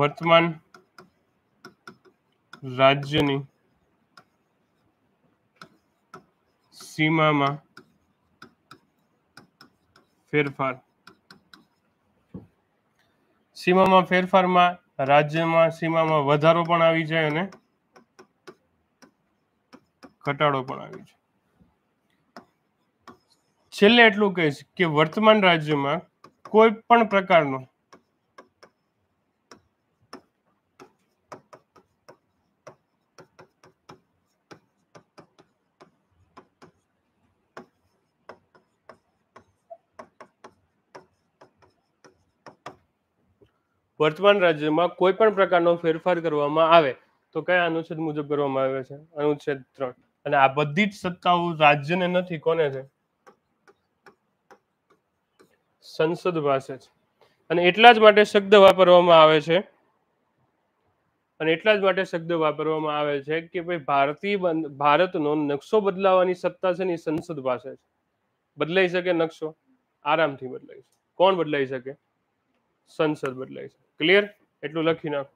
વર્તમાન રાજ્યની સીમામાં ફેરફાર સીમામાં ફેરફારમાં રાજ્યમાં સીમામાં વધારો પણ આવી છે અને ઘટાડો પણ આવી છે છેલ્લે એટલું કહીશ કે વર્તમાન રાજ્યમાં કોઈ પણ પ્રકારનો વર્તમાન રાજ્યમાં કોઈ પણ પ્રકારનો ફેરફાર કરવામાં આવે તો કયા અનુચ્છેદ મુજબ કરવામાં આવે છે અનુચ્છેદ ત્રણ અને આ બધી જ સત્તાઓ રાજ્યને નથી કોને છે સંસદ પાસે છે અને એટલા જ માટે શબ્દ વાપરવામાં આવે છે અને એટલા જ માટે શબ્દ વાપરવામાં આવે છે કે ભાઈ ભારતીય ભારતનો નકશો બદલાવાની સત્તા છે ને સંસદ પાસે છે બદલાઈ શકે નકશો આરામથી બદલાઈ શકે કોણ બદલાઈ શકે સંસદ બદલાય છે ક્લિયર એટલું લખી નાખો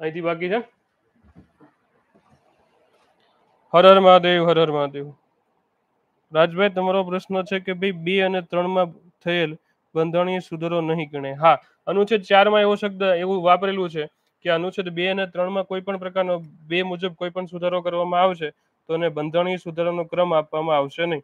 અહીંથી બાકી છે હર હર મહાદેવ હર હર મહાદેવ રાજભાઈ તમારો પ્રશ્ન છે કે ભાઈ બે અને ત્રણ માં થયેલ બંધારણીય સુધારો નહીં ગણાય હા અનુચ્છેદ ચાર માં એવો શબ્દ એવું વાપરેલું છે કે અનુચ્છેદ બે અને ત્રણ માં કોઈ પણ પ્રકારનો બે મુજબ કોઈ પણ સુધારો કરવામાં આવશે તો એને બંધારણીય સુધારાનો ક્રમ આપવામાં આવશે નહીં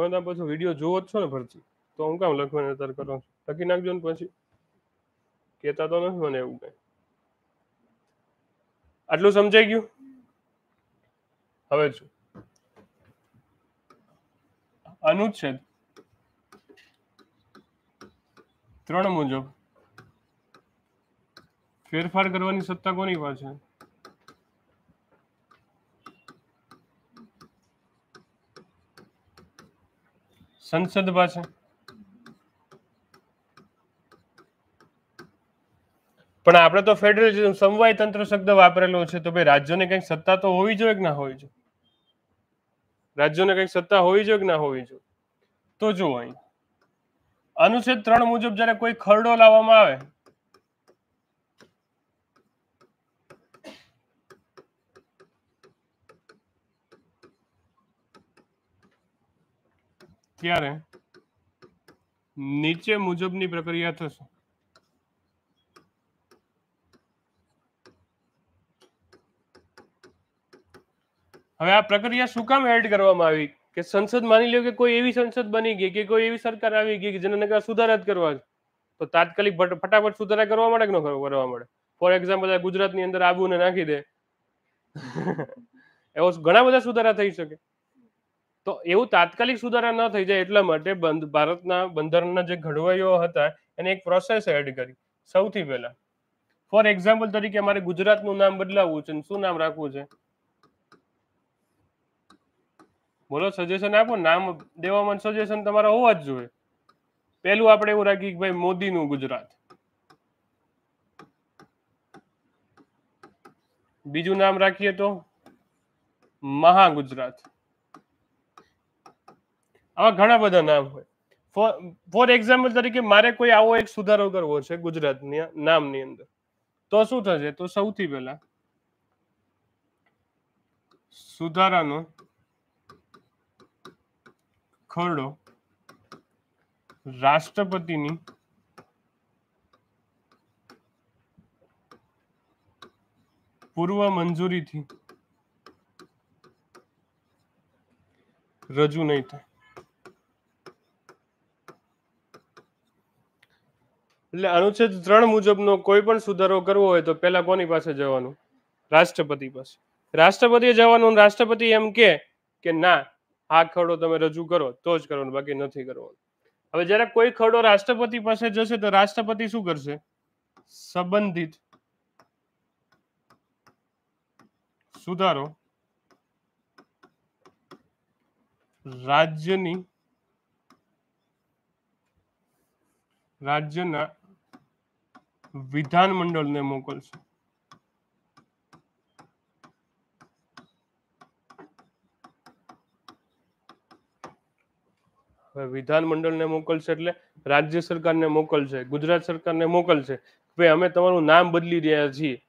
તમે તમે પછી વિડીયો જોવો છો ને ભરતી તો હું કામ લખવાની અત્યારે કરો લખી નાખજો ને પછી કહેતા તો નથી મને એવું કઈ આટલું સમજાઈ ગયું હવે શું અનુચ્છેદ ત્રણ મુજબ ફેરફાર કરવાની સત્તા કોની પાસે સંસદ પાસે પણ આપણે તો ફેડરલ સમવાય તંત્ર શબ્દ વાપરેલો છે તો ભાઈ રાજ્યોને કંઈક સત્તા તો હોવી જોઈએ કે ના હોવી જોઈએ રાજ્યોને કંઈક સત્તા હોવી જોઈએ કે ના હોવી જોઈએ તો જુઓ અહીં અનુચ્છેદ ત્રણ મુજબ જ્યારે કોઈ ખરડો લાવવામાં આવે ત્યારે નીચે મુજબની પ્રક્રિયા થશે હવે આ પ્રક્રિયા શું કામ એડ કરવામાં આવી કે સંસદ માની લ્યો કે કોઈ એવી સંસદ બની ગઈ કે કોઈ એવી સરકાર આવી ગઈ કે જેને સુધારા જ કરવા તો તાત્કાલિક ફટાફટ સુધારા કરવા માટે કરવા માટે ફોર એક્ઝામ્પલ ગુજરાતની અંદર આવું નાખી દે *laughs* એવો ઘણા બધા સુધારા થઈ શકે તો એવું તાત્કાલિક સુધારા ન થઈ જાય એટલા માટે બંધ ભારતના બંધારણના જે ઘડવાઈઓ હતા એને એક પ્રોસેસ એડ કરી સૌથી પહેલા ફોર એક્ઝામ્પલ તરીકે અમારે ગુજરાતનું નામ બદલાવવું છે શું નામ રાખવું છે બોલો સજેશન આપો નામ દેવામાં સજેશન તમારા હોવા જ જોઈએ પહેલું આપણે એવું રાખીએ કે ભાઈ મોદીનું ગુજરાત બીજું નામ રાખીએ તો મહા ગુજરાત આવા ઘણા બધા નામ હોય ફોર એક્ઝામ્પલ તરીકે મારે કોઈ આવો એક સુધારો કરવો છે ગુજરાતની નામની અંદર તો શું થશે તો સૌથી પહેલા સુધારાનો ખરડો રાષ્ટ્રપતિની પૂર્વ મંજૂરીથી રજૂ નહીં થાય એટલે અનુચ્છેદ ત્રણ મુજબનો કોઈ પણ સુધારો કરવો હોય તો પહેલા કોની પાસે જવાનું રાષ્ટ્રપતિ પાસે રાષ્ટ્રપતિએ જવાનું રાષ્ટ્રપતિ એમ કે કે ના આ ખરડો તમે રજૂ કરો તો જ કરવાનું બાકી નથી કરવાનું હવે જ્યારે કોઈ ખરડો રાષ્ટ્રપતિ પાસે જશે તો રાષ્ટ્રપતિ શું કરશે સંબંધિત સુધારો રાજ્યની રાજ્યના વિધાન વિધાનમંડળને મોકલશે વિધાનમંડળને મોકલશે એટલે રાજ્ય સરકારને મોકલશે ગુજરાત સરકારને મોકલશે ભાઈ અમે તમારું નામ બદલી રહ્યા છીએ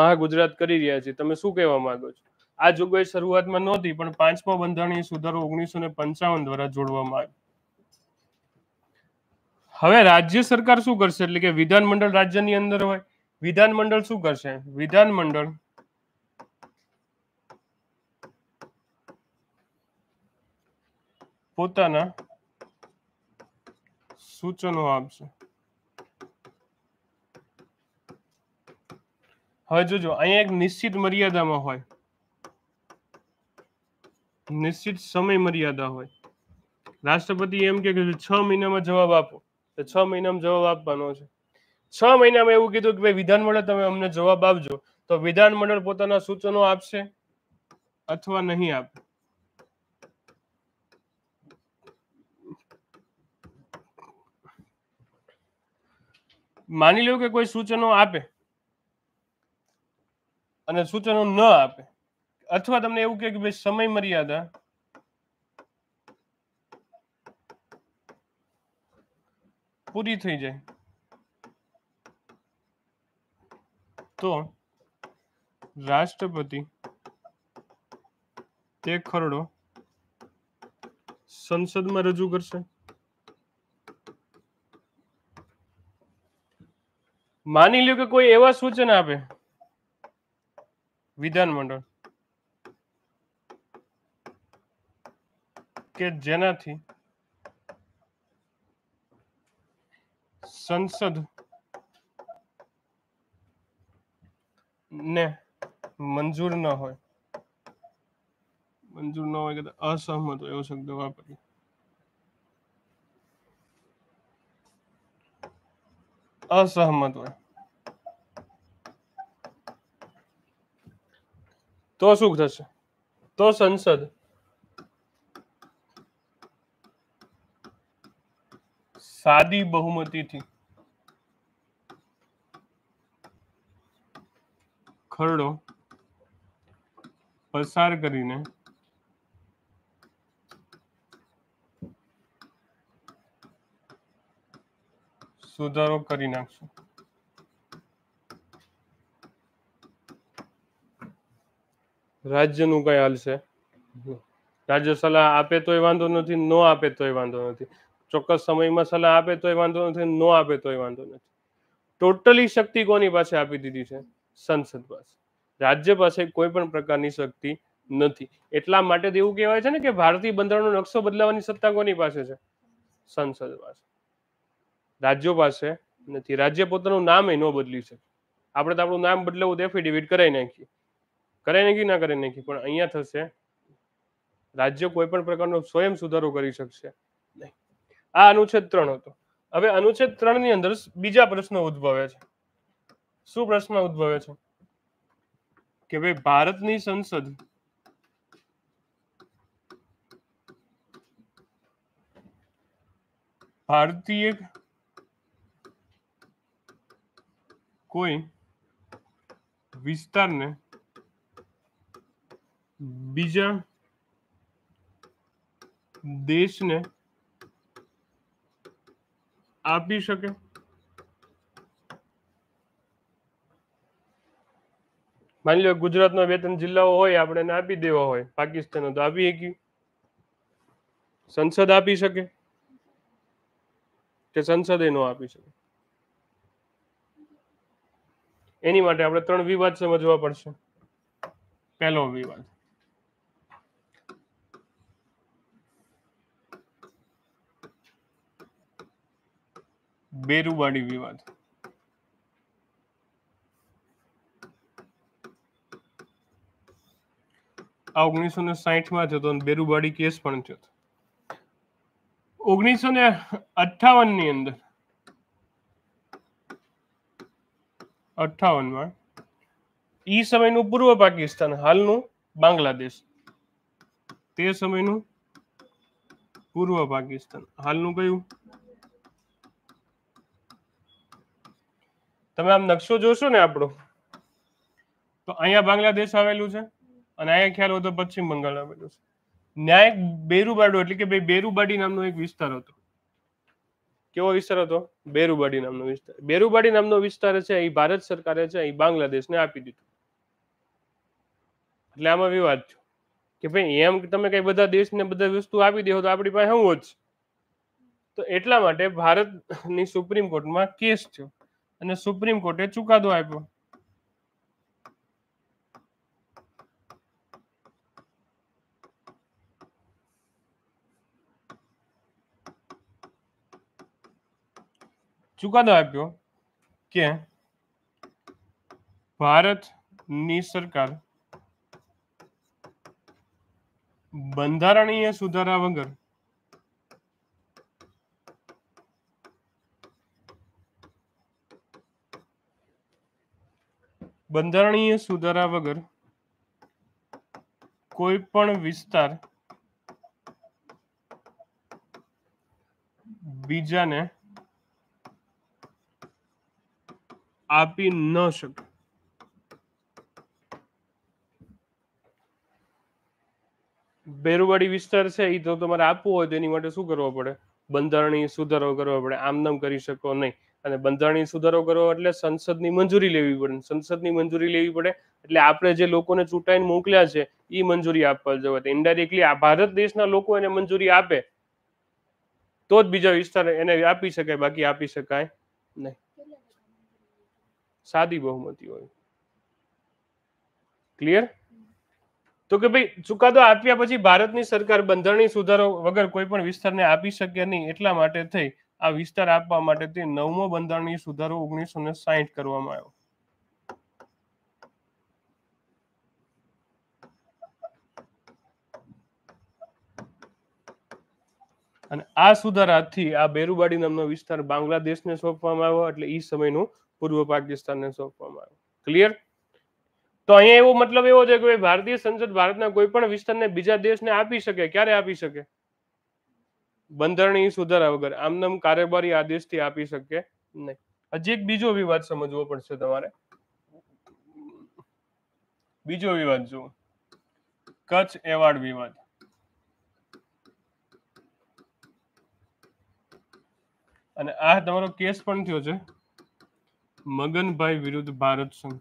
મહા ગુજરાત કરી રહ્યા છીએ તમે શું કહેવા માંગો છો આ જોગવાઈ શરૂઆતમાં નહોતી પણ પાંચમો બંધારણીય સુધારો ઓગણીસો ને પંચાવન દ્વારા જોડવામાં આવ્યો હવે રાજ્ય સરકાર શું કરશે એટલે કે વિધાનમંડળ રાજ્યની અંદર હોય વિધાનમંડળ શું કરશે વિધાનમંડળ પોતાના સૂચનો આપશે હવે જોજો અહીંયા એક નિશ્ચિત મર્યાદામાં હોય નિશ્ચિત સમય મર્યાદા હોય રાષ્ટ્રપતિ એમ કે છ મહિનામાં જવાબ આપો તો છ મહિનામાં જવાબ આપવાનો છે છ મહિનામાં એવું કીધું કે ભાઈ વિધાનમંડળ તમે અમને જવાબ આપજો તો વિધાનમંડળ પોતાના સૂચનો આપશે અથવા નહીં આપે માની લો કે કોઈ સૂચનો આપે અને સૂચનો ન આપે અથવા તમને એવું કે ભાઈ સમય મર્યાદા पूरी થઈ જાય તો રાષ્ટ્રપતિ કે ખરડો સંસદમાં રજૂ કરશે मान लीजिए કે કોઈ એવા સૂચન આપે વિધાન મંડળ કે જેનાથી સંસદ ને મંજૂર ન હોય મંજૂર ન હોય કે અસહમત હોય એવો શબ્દ વાપરી અસહમત હોય તો શું થશે તો સંસદ સાદી બહુમતીથી ખરડો પસાર કરીને સુધારો કરી નાખશું રાજ્યનું કઈ હાલ છે રાજ્ય સલાહ આપે તોય વાંધો નથી નો આપે તોય વાંધો નથી ચોક્કસ સમયમાં સલાહ આપે તોય વાંધો નથી નો આપે તોય વાંધો નથી ટોટલી શક્તિ કોની પાસે આપી દીધી છે સંસદ પાસે રાજ્ય પાસે કોઈ પણ પ્રકારની શક્તિ નથી એટલા માટે એવું કહેવાય છે ને કે ભારતીય બંધારણનો નકશો બદલાવવાની સત્તા કોની પાસે છે સંસદ પાસે રાજ્યો પાસે નથી રાજ્ય પોતાનું નામ એ ન બદલી છે આપણે તો આપણું નામ બદલવું તો એફિડેવિટ કરાવી નાખીએ કરાવી નાખી ના કરાવી નાખી પણ અહીંયા થશે રાજ્ય કોઈ પણ પ્રકારનો સ્વયં સુધારો કરી શકશે નહીં આ અનુચ્છેદ ત્રણ હતો હવે અનુચ્છેદ ત્રણ ની અંદર બીજા પ્રશ્નો ઉદ્ભવે છે શું પ્રશ્ન ઉદ્ભવે છે કે ભાઈ ભારતની સંસદ ભારતીય કોઈ વિસ્તારને બીજા દેશને આપી શકે માની લો ગુજરાતના બે ત્રણ જિલ્લાઓ હોય આપણે આપી દેવા હોય પાકિસ્તાન તો આપી શક્યું સંસદ આપી શકે કે સંસદ એનો આપી શકે એની માટે આપણે ત્રણ વિવાદ સમજવા પડશે પહેલો વિવાદ બેરુબાડી વિવાદ આ ઓગણીસો ને સાહીઠમાં થયો હતો અને બેરુબાડી કેસ પણ થયો હતો ઓગણીસો ને ની અંદર અઠાવનમાં એ સમયનું પૂર્વ પાકિસ્તાન હાલનું બાંગ્લાદેશ તે સમયનું પૂર્વ પાકિસ્તાન હાલનું કયું તમે આમ નકશો જોશો ને આપણો તો અહીંયા બાંગ્લાદેશ આવેલું છે અને અહીંયા ખ્યાલ હતો પશ્ચિમ બંગાળના બાજુ ન્યાય એક બેરુબાડો એટલે કે ભાઈ બેરુબાડી નામનો એક વિસ્તાર હતો કેવો વિસ્તાર હતો બેરુબાડી નામનો વિસ્તાર બેરુબાડી નામનો વિસ્તાર છે એ ભારત સરકારે છે એ બાંગ્લાદેશને આપી દીધો એટલે આમાં વિવાદ થયો કે ભાઈ એમ તમે કઈ બધા દેશને બધા વસ્તુ આપી દેવો તો આપણી પાસે હું જ તો એટલા માટે ભારતની સુપ્રીમ કોર્ટમાં કેસ થયો અને સુપ્રીમ કોર્ટે ચુકાદો આપ્યો चुकादो आप भारत सरकार बंधारणीय सुधारा वगर बंधारणीय सुधारा वगर कोईपण विस्तार बीजा ने આપી ન શકે બેરુવાડી વિસ્તાર છે એ તો તમારે આપવું હોય તો એની માટે શું કરવો પડે બંધારણીય સુધારો કરવો પડે આમનામ કરી શકો નહીં અને બંધારણીય સુધારો કરવો એટલે સંસદની મંજૂરી લેવી પડે સંસદની મંજૂરી લેવી પડે એટલે આપણે જે લોકોને ચૂંટાઈને મોકલ્યા છે એ મંજૂરી આપવા જવા ઇન્ડાયરેક્ટલી આ ભારત દેશના લોકો એને મંજૂરી આપે તો જ બીજા વિસ્તાર એને આપી શકાય બાકી આપી શકાય નહીં સાદી બહુમતી હોય ક્લિયર તો કે ભાઈ ચુકાદો આપ્યા પછી ભારતની સરકાર બંધારણીય સુધારો વગર કોઈ પણ વિસ્તારને આપી શકે નહીં એટલા માટે થઈ આ વિસ્તાર આપવા માટે તે નવમો બંધારણીય સુધારો ઓગણીસો ને સાહીઠ કરવામાં આવ્યો અને આ સુધારાથી આ બેરુબાડી નામનો વિસ્તાર બાંગ્લાદેશને સોંપવામાં આવ્યો એટલે એ સમયનું પૂર્વ પાકિસ્તાનને સોંપવામાં આવ્યું ક્લિયર તો અહીંયા એવો મતલબ એવો છે કે ભારતીય સંસદ ભારતના કોઈ પણ વિસ્તારને બીજા દેશને આપી શકે ક્યારે આપી શકે બંધારણીય સુધારા વગર આમનામ કારોબારી આદેશથી આપી શકે નહીં હજી એક બીજો વિવાદ સમજવો પડશે તમારે બીજો વિવાદ જુઓ કચ્છ એવાર્ડ વિવાદ અને આ તમારો કેસ પણ થયો છે મગનભાઈ વિરુદ્ધ ભારત સંઘ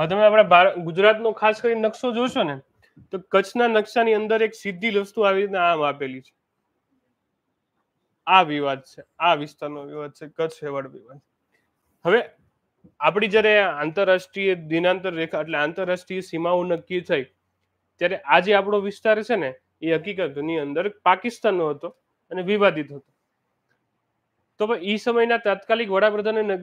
હવે તમે આપણે ગુજરાતનો ખાસ કરીને નકશો જોશો ને તો કચ્છના નકશાની અંદર એક સીધી વસ્તુ આવી રીતે આમ આપેલી છે આ વિવાદ છે આ વિસ્તારનો વિવાદ છે કચ્છ હેવાડ વિવાદ હવે આપણી જ્યારે આંતરરાષ્ટ્રીય દિનાંતર રેખા એટલે આંતરરાષ્ટ્રીય સીમાઓ નક્કી થઈ ત્યારે આજે આપણો વિસ્તાર છે ને એ હકીકતની અંદર પાકિસ્તાનનો હતો અને વિવાદિત હતો તો ભાઈ એ સમયના તાત્કાલિક વડાપ્રધાને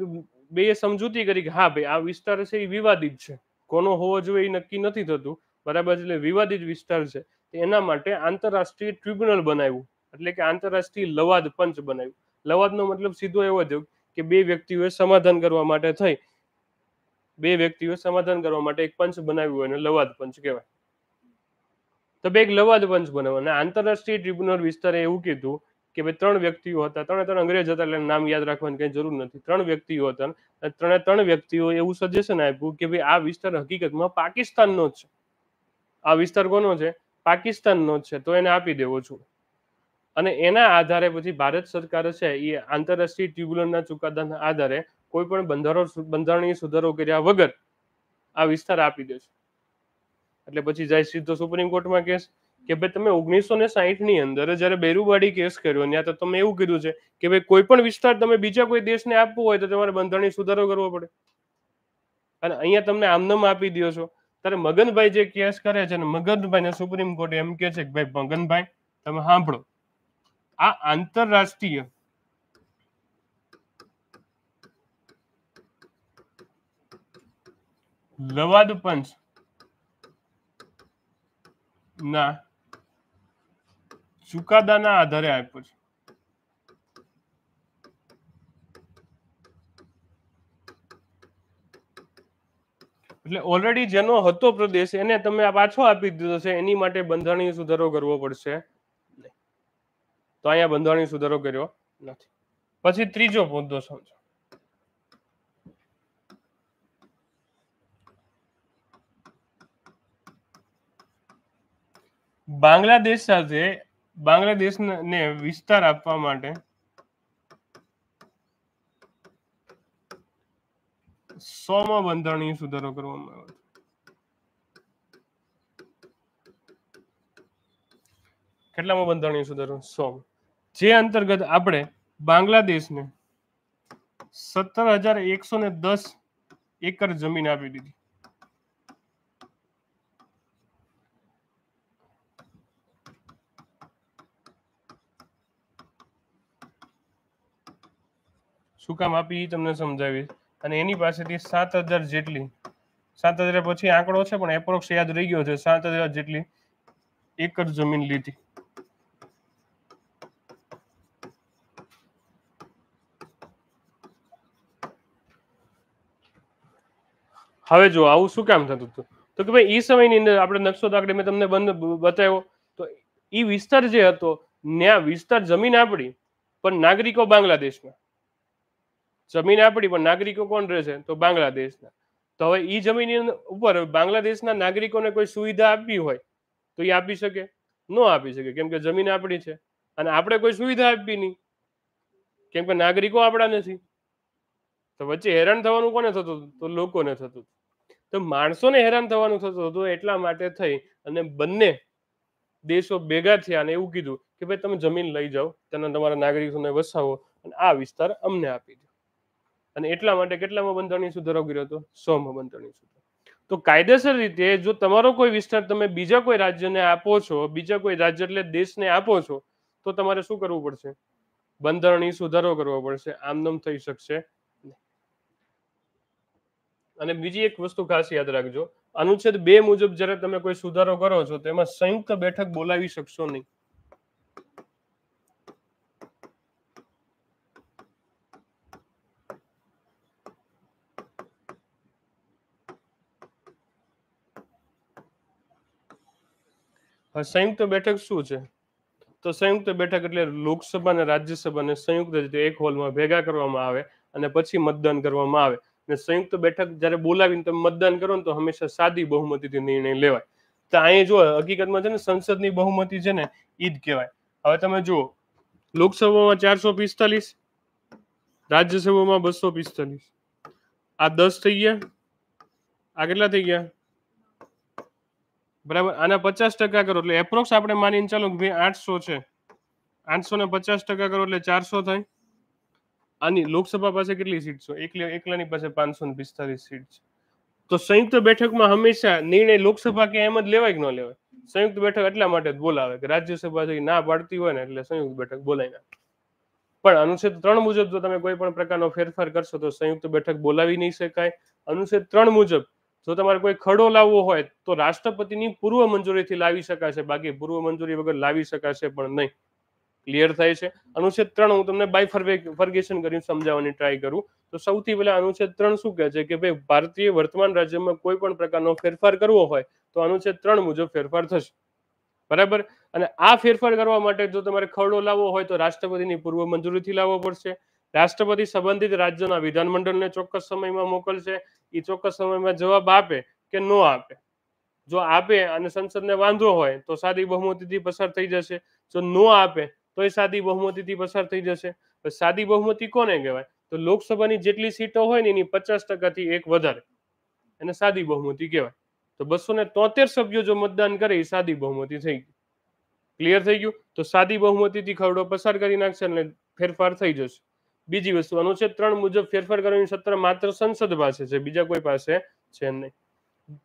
બે સમજૂતી કરી કે હા ભાઈ આ વિસ્તાર છે એ વિવાદિત છે કોનો હોવો જોઈએ એ નક્કી નથી થતું બરાબર એટલે વિવાદિત વિસ્તાર છે એના માટે આંતરરાષ્ટ્રીય ટ્રિબ્યુનલ બનાવ્યું એટલે કે આંતરરાષ્ટ્રીય લવાદ પંચ બનાવ્યું લવાદનો મતલબ સીધો એવો થયો કે બે વ્યક્તિઓએ સમાધાન કરવા માટે થઈ બે વ્યક્તિઓએ સમાધાન કરવા માટે એક પંચ બનાવ્યું હોય અને લવાદ પંચ કહેવાય તો બે એક લવાદ વંશ બન્યો અને આંતરરાષ્ટ્રીય ટ્રિબ્યુનલ વિસ્તારે એવું કીધું કે ભાઈ ત્રણ વ્યક્તિઓ હતા ત્રણે ત્રણ અંગ્રેજ હતા એટલે નામ યાદ રાખવાની કઈ જરૂર નથી ત્રણ વ્યક્તિઓ હતા અને ત્રણે ત્રણ વ્યક્તિઓ એવું સજેશન આપ્યું કે ભાઈ આ વિસ્તાર હકીકતમાં પાકિસ્તાનનો જ છે આ વિસ્તાર કોનો છે પાકિસ્તાનનો જ છે તો એને આપી દેવો છું અને એના આધારે પછી ભારત સરકાર છે એ આંતરરાષ્ટ્રીય ટ્રિબ્યુનલના ચુકાદાના આધારે કોઈ પણ બંધારણ બંધારણીય સુધારો કર્યા વગર આ વિસ્તાર આપી દેશે એટલે પછી જાય સીધો સુપ્રીમ કોર્ટમાં કેસ કે ભાઈ તમે ઓગણીસો ને સાહીઠ ની અંદર જયારે બેરુબાડી કેસ કર્યો ત્યાં તો તમે એવું કીધું છે કે ભાઈ કોઈ પણ વિસ્તાર તમે બીજા કોઈ દેશને આપવું હોય તો તમારે બંધારણની સુધારો કરવો પડે અને અહીંયા તમને આમનામ આપી દો છો ત્યારે મગનભાઈ જે કેસ કરે છે ને મગનભાઈ ને સુપ્રીમ કોર્ટ એમ કે છે કે ભાઈ મગનભાઈ તમે સાંભળો આ આંતરરાષ્ટ્રીય લવાદ પંચ ના ચુકાદાના આધારે આપ્યો છે એટલે ઓલરેડી જેનો હતો પ્રદેશ એને તમે પાછો આપી દીધો છે એની માટે બંધારણીય સુધારો કરવો પડશે તો અહીંયા બંધારણીય સુધારો કર્યો નથી પછી ત્રીજો મુદ્દો સમજો બાંગ્લાદેશ સાથે બાંગ્લાદેશને વિસ્તાર આપવા માટે સોમાં બંધારણીય સુધારો કરવામાં આવ્યો કેટલામાં બંધારણીય સુધારો સો જે અંતર્ગત આપણે બાંગ્લાદેશને સત્તર હજાર એકસો ને દસ એકર જમીન આપી દીધી શું કામ આપી એ તમને સમજાવીશ અને એની પાસેથી સાત હજાર જેટલી સાત હજાર પછી આંકડો છે પણ એપ્રોક્સ યાદ રહી ગયો છે સાત હજાર જેટલી એક જ જમીન લીધી હવે જો આવું શું કામ થતું હતું તો કે ભાઈ એ સમયની અંદર આપણે નકશો દાખલે મેં તમને બંધ બતાવ્યો તો એ વિસ્તાર જે હતો ત્યાં વિસ્તાર જમીન આપડી પણ નાગરિકો બાંગ્લાદેશના જમીન આપણી પણ નાગરિકો કોણ રહેશે તો બાંગ્લાદેશના તો હવે એ જમીન ઉપર બાંગ્લાદેશના નાગરિકોને કોઈ સુવિધા આપવી હોય તો એ આપી શકે ન આપી શકે કેમ કે જમીન આપણી છે અને આપણે કોઈ સુવિધા આપવી નહીં કેમ કે નાગરિકો આપણા નથી તો વચ્ચે હેરાન થવાનું કોને થતું તો લોકોને થતું તો માણસોને હેરાન થવાનું થતું હતું એટલા માટે થઈ અને બંને દેશો ભેગા થયા અને એવું કીધું કે ભાઈ તમે જમીન લઈ જાઓ તેના તમારા નાગરિકોને વસાવો અને આ વિસ્તાર અમને આપી દો અને એટલા માટે કેટલામાં બંધારણીય સુધારો કર્યો હતો માં બંધારણીય સુધારો તો કાયદેસર રીતે જો તમારો કોઈ વિસ્તાર તમે બીજા કોઈ રાજ્યને આપો છો બીજા કોઈ રાજ્ય એટલે દેશને આપો છો તો તમારે શું કરવું પડશે બંધારણીય સુધારો કરવો પડશે આમનમ થઈ શકશે અને બીજી એક વસ્તુ ખાસ યાદ રાખજો અનુચ્છેદ બે મુજબ જ્યારે તમે કોઈ સુધારો કરો છો તેમાં સંયુક્ત બેઠક બોલાવી શકશો નહીં સંયુક્ત બેઠક શું છે તો સંયુક્ત બેઠક એટલે લોકસભા અને રાજ્યસભાને સંયુક્ત રીતે એક હોલમાં ભેગા કરવામાં આવે અને પછી મતદાન કરવામાં આવે અને સંયુક્ત બેઠક જ્યારે બોલાવીને તમે મતદાન કરો ને તો હંમેશા સાદી બહુમતીથી નિર્ણય લેવાય તો અહીંયા જો હકીકતમાં છે ને સંસદની બહુમતી છે ને એ જ કહેવાય હવે તમે જુઓ લોકસભામાં ચારસો પિસ્તાલીસ રાજ્યસભામાં બસો પિસ્તાલીસ આ દસ થઈ ગયા આ કેટલા થઈ ગયા બરાબર આના પચાસ ટકા કરો એટલે એપ્રોક્સ આપણે માનીને ચાલો કે ભાઈ આઠસો છે આઠસો ને પચાસ ટકા કરો એટલે ચારસો થાય આની લોકસભા પાસે કેટલી સીટ છે એકલા એકલાની પાસે પાંચસો ને પિસ્તાલીસ સીટ છે તો સંયુક્ત બેઠકમાં હંમેશા નિર્ણય લોકસભા કે એમ જ લેવાય કે ન લેવાય સંયુક્ત બેઠક એટલા માટે જ બોલાવે કે રાજ્યસભા જે ના પાડતી હોય ને એટલે સંયુક્ત બેઠક બોલાય ના પણ અનુચ્છેદ ત્રણ મુજબ જો તમે કોઈ પણ પ્રકારનો ફેરફાર કરશો તો સંયુક્ત બેઠક બોલાવી નહીં શકાય અનુચ્છેદ ત્રણ મુજબ જો તમારે કોઈ ખડો લાવવો હોય તો રાષ્ટ્રપતિની પૂર્વ મંજૂરીથી લાવી શકાશે બાકી પૂર્વ મંજૂરી વગર લાવી શકાશે પણ નહીં ક્લિયર થાય છે અનુચ્છેદ ત્રણ હું તમને બાય ફર્ગેશન કરીને સમજાવવાની ટ્રાય કરું તો સૌથી પહેલા અનુચ્છેદ ત્રણ શું કહે છે કે ભાઈ ભારતીય વર્તમાન રાજ્યમાં કોઈ પણ પ્રકારનો ફેરફાર કરવો હોય તો અનુચ્છેદ ત્રણ મુજબ ફેરફાર થશે બરાબર અને આ ફેરફાર કરવા માટે જો તમારે ખરડો લાવવો હોય તો રાષ્ટ્રપતિની પૂર્વ મંજૂરીથી લાવવો પડશે রাষ্ট্রপতি সম্পর্কিত রাজ্যના વિધાનસભાને ચોક્કસ સમયમાં મોકલશે ઈ ચોક્કસ સમયમાં જવાબ આપે કે નો આપે જો આપે અને સંસદને વાંધો હોય તો સાદી બહુમતીથી પસાર થઈ જશે જો નો આપે તો એ સાદી બહુમતીથી પસાર થઈ જશે તો સાદી બહુમતી કોને કહેવાય તો લોકસભાની જેટલી સીટો હોય ને એની 50% થી એક વધારે એને સાદી બહુમતી કહેવાય તો 273 સભ્યો જો મતદાન કરે સાદી બહુમતી થઈ ક્લિયર થઈ ગયું તો સાદી બહુમતીથી ખરડો પસાર કરી નાખશે અને ફેરફાર થઈ જશે બીજી વસ્તુ અનુચ્છેદ ત્રણ મુજબ ફેરફાર કરવાની સત્તા માત્ર સંસદ પાસે છે બીજા કોઈ પાસે છે નહીં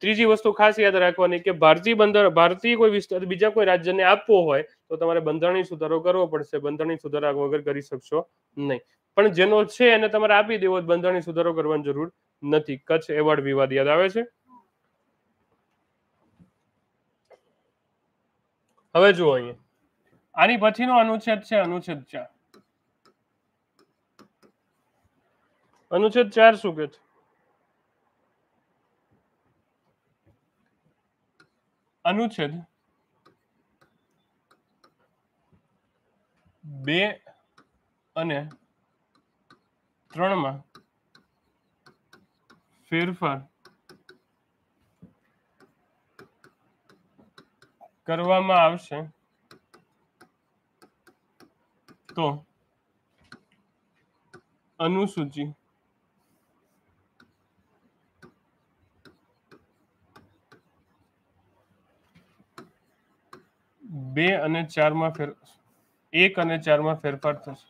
ત્રીજી વસ્તુ ખાસ યાદ રાખવાની કે ભારતીય બંદર ભારતીય કોઈ વિસ્તાર બીજા કોઈ રાજ્યને આપવો હોય તો તમારે બંધારણીય સુધારો કરવો પડશે બંધારણીય સુધારા વગર કરી શકશો નહીં પણ જેનો છે એને તમારે આપી દેવો બંધારણીય સુધારો કરવાની જરૂર નથી કચ્છ એવોર્ડ વિવાદ યાદ આવે છે હવે જુઓ અહીંયા આની પછીનો અનુચ્છેદ છે અનુચ્છેદ ચાર અનુચ્છેદ ચાર શું કે છે અનુચ્છેદ બે અને ત્રણ માં ફેરફાર કરવામાં આવશે તો અનુસૂચિ બે અને ચારમાં ફેર એક અને ચારમાં ફેરફાર થશે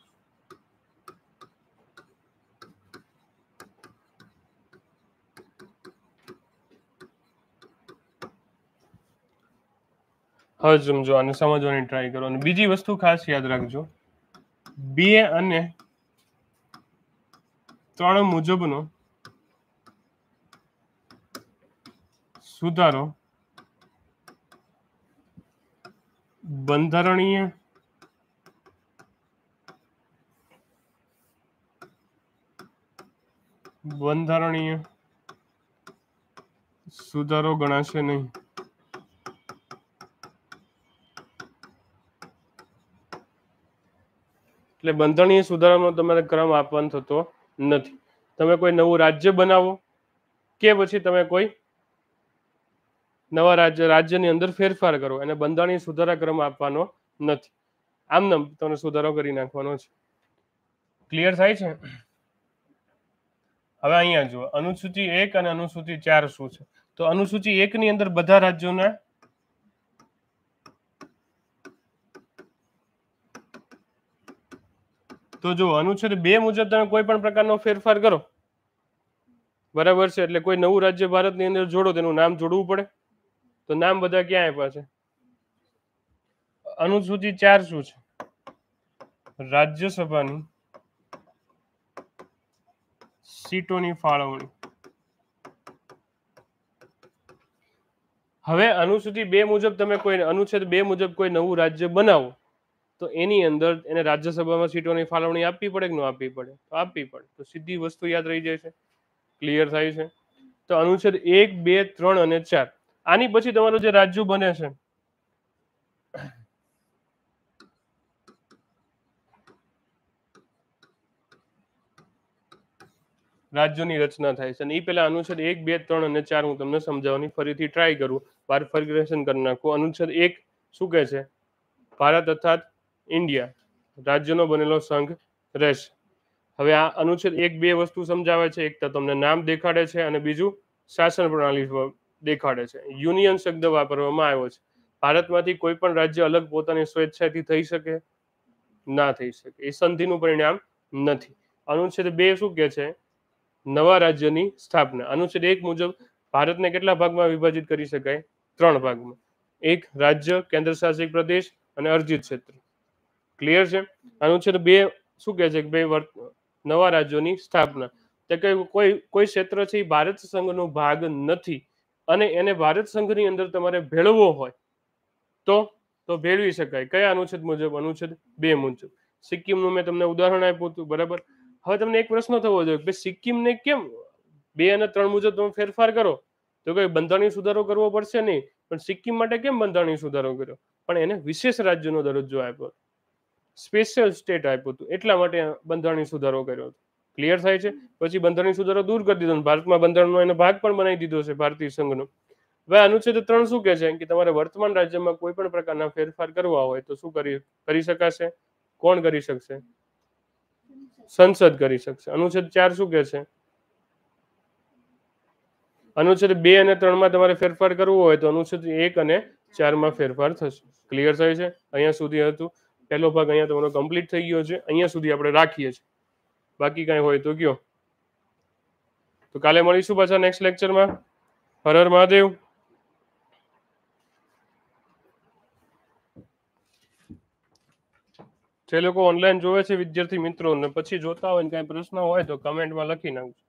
હવે સમજો અને સમજવાની ટ્રાય કરો અને બીજી વસ્તુ ખાસ યાદ રાખજો બે અને ત્રણ મુજબનો સુધારો બંધારણીય બંધારણીય સુધારો ગણાશે નહીં એટલે બંધારણીય સુધારાનો તમારે ક્રમ આપવાનો થતો નથી તમે કોઈ નવું રાજ્ય બનાવો કે પછી તમે કોઈ નવા રાજ્ય રાજ્યની અંદર ફેરફાર કરો અને બંધારણીય સુધારા ક્રમ આપવાનો નથી આમ નમ તમને સુધારો કરી નાખવાનો છે ક્લિયર થાય છે હવે અહીંયા જુઓ અનુસૂચિ એક અને અનુસૂચિ ચાર શું છે તો અનુસૂચિ એક ની અંદર બધા રાજ્યોના તો જો અનુચ્છેદ બે મુજબ તમે કોઈ પણ પ્રકારનો ફેરફાર કરો બરાબર છે એટલે કોઈ નવું રાજ્ય ભારતની અંદર જોડો તેનું નામ જોડવું પડે તો નામ બધા ક્યાં આપ્યા છે અનુસૂચિ ચાર શું છે રાજ્યસભાની સીટોની ફાળવણી હવે અનુસૂચિ બે મુજબ તમે કોઈ અનુચ્છેદ બે મુજબ કોઈ નવું રાજ્ય બનાવો તો એની અંદર એને રાજ્યસભામાં સીટોની ફાળવણી આપવી પડે કે ન આપવી પડે તો આપવી પડે તો સીધી વસ્તુ યાદ રહી જાય છે ક્લિયર થાય છે તો અનુચ્છેદ એક બે ત્રણ અને ચાર આની પછી તમારું જે રાજ્ય બને છે રાજ્યોની રચના થાય છે અને એ પેલા અનુચ્છેદ એક બે ત્રણ અને ચાર હું તમને સમજાવવાની ફરીથી ટ્રાય કરું વાર ફર્ગ્રેશન કરી નાખું અનુચ્છેદ એક શું કહે છે ભારત અર્થાત ઇન્ડિયા રાજ્યનો બનેલો સંઘ રહેશે હવે આ અનુચ્છેદ એક બે વસ્તુ સમજાવે છે એક તો તમને નામ દેખાડે છે અને બીજું શાસન પ્રણાલી દેખાડે છે યુનિયન શબ્દ વાપરવામાં આવ્યો છે ભારતમાંથી કોઈ પણ રાજ્ય અલગ પોતાની સ્વેચ્છાથી થઈ શકે ના થઈ શકે એ સંધિનું પરિણામ નથી અનુચ્છેદ બે શું કહે છે નવા રાજ્યની સ્થાપના અનુચ્છેદ એક મુજબ ભારતને કેટલા ભાગમાં વિભાજિત કરી શકાય ત્રણ ભાગમાં એક રાજ્ય કેન્દ્ર શાસિત પ્રદેશ અને અર્જિત ક્ષેત્ર ક્લિયર છે અનુચ્છેદ બે શું કહે છે કે ભાઈ નવા રાજ્યોની સ્થાપના તે કોઈ કોઈ ક્ષેત્ર છે એ ભારત સંઘનો ભાગ નથી અને એને ભારત સંઘની અંદર તમારે ભેળવવો હોય તો તો ભેળવી શકાય કયા અનુચ્છેદ મુજબ અનુચ્છેદ બે મુજબ સિક્કિમનું મેં તમને ઉદાહરણ આપ્યું હતું બરાબર હવે તમને એક પ્રશ્ન થવો જોઈએ કે સિક્કિમને કેમ બે અને ત્રણ મુજબ તમે ફેરફાર કરો તો કોઈ બંધારણીય સુધારો કરવો પડશે નહીં પણ સિક્કિમ માટે કેમ બંધારણીય સુધારો કર્યો પણ એને વિશેષ રાજ્યનો દરજ્જો આપ્યો સ્પેશિયલ સ્ટેટ આપ્યું હતું એટલા માટે બંધારણીય સુધારો કર્યો હતો ક્લિયર થાય છે પછી બંધારણની સુધારો દૂર કરી દીધો ભારતમાં બંધારણનો એનો ભાગ પણ બનાવી દીધો છે ભારતીય સંઘનો હવે અનુચ્છેદ ત્રણ શું કે છે કે તમારે વર્તમાન રાજ્યમાં કોઈ પણ પ્રકારના ફેરફાર કરવા હોય તો શું કરી કરી શકાશે કોણ કરી શકશે સંસદ કરી શકશે અનુચ્છેદ ચાર શું કહે છે અનુચ્છેદ બે અને ત્રણમાં તમારે ફેરફાર કરવો હોય તો અનુચ્છેદ એક અને ચારમાં ફેરફાર થશે ક્લિયર થાય છે અહીંયા સુધી હતું પહેલો ભાગ અહીંયા તમારો કમ્પ્લીટ થઈ ગયો છે અહીંયા સુધી આપણે રાખીએ છીએ બાકી કંઈ હોય તો કયો તો કાલે મળીશું પાછા નેક્સ્ટ લેક્ચરમાં હર હર મહાદેવ જે લોકો ઓનલાઈન જોવે છે વિદ્યાર્થી મિત્રો ને પછી જોતા હોય ને કાંઈ પ્રશ્ન હોય તો કમેન્ટમાં લખી નાખજો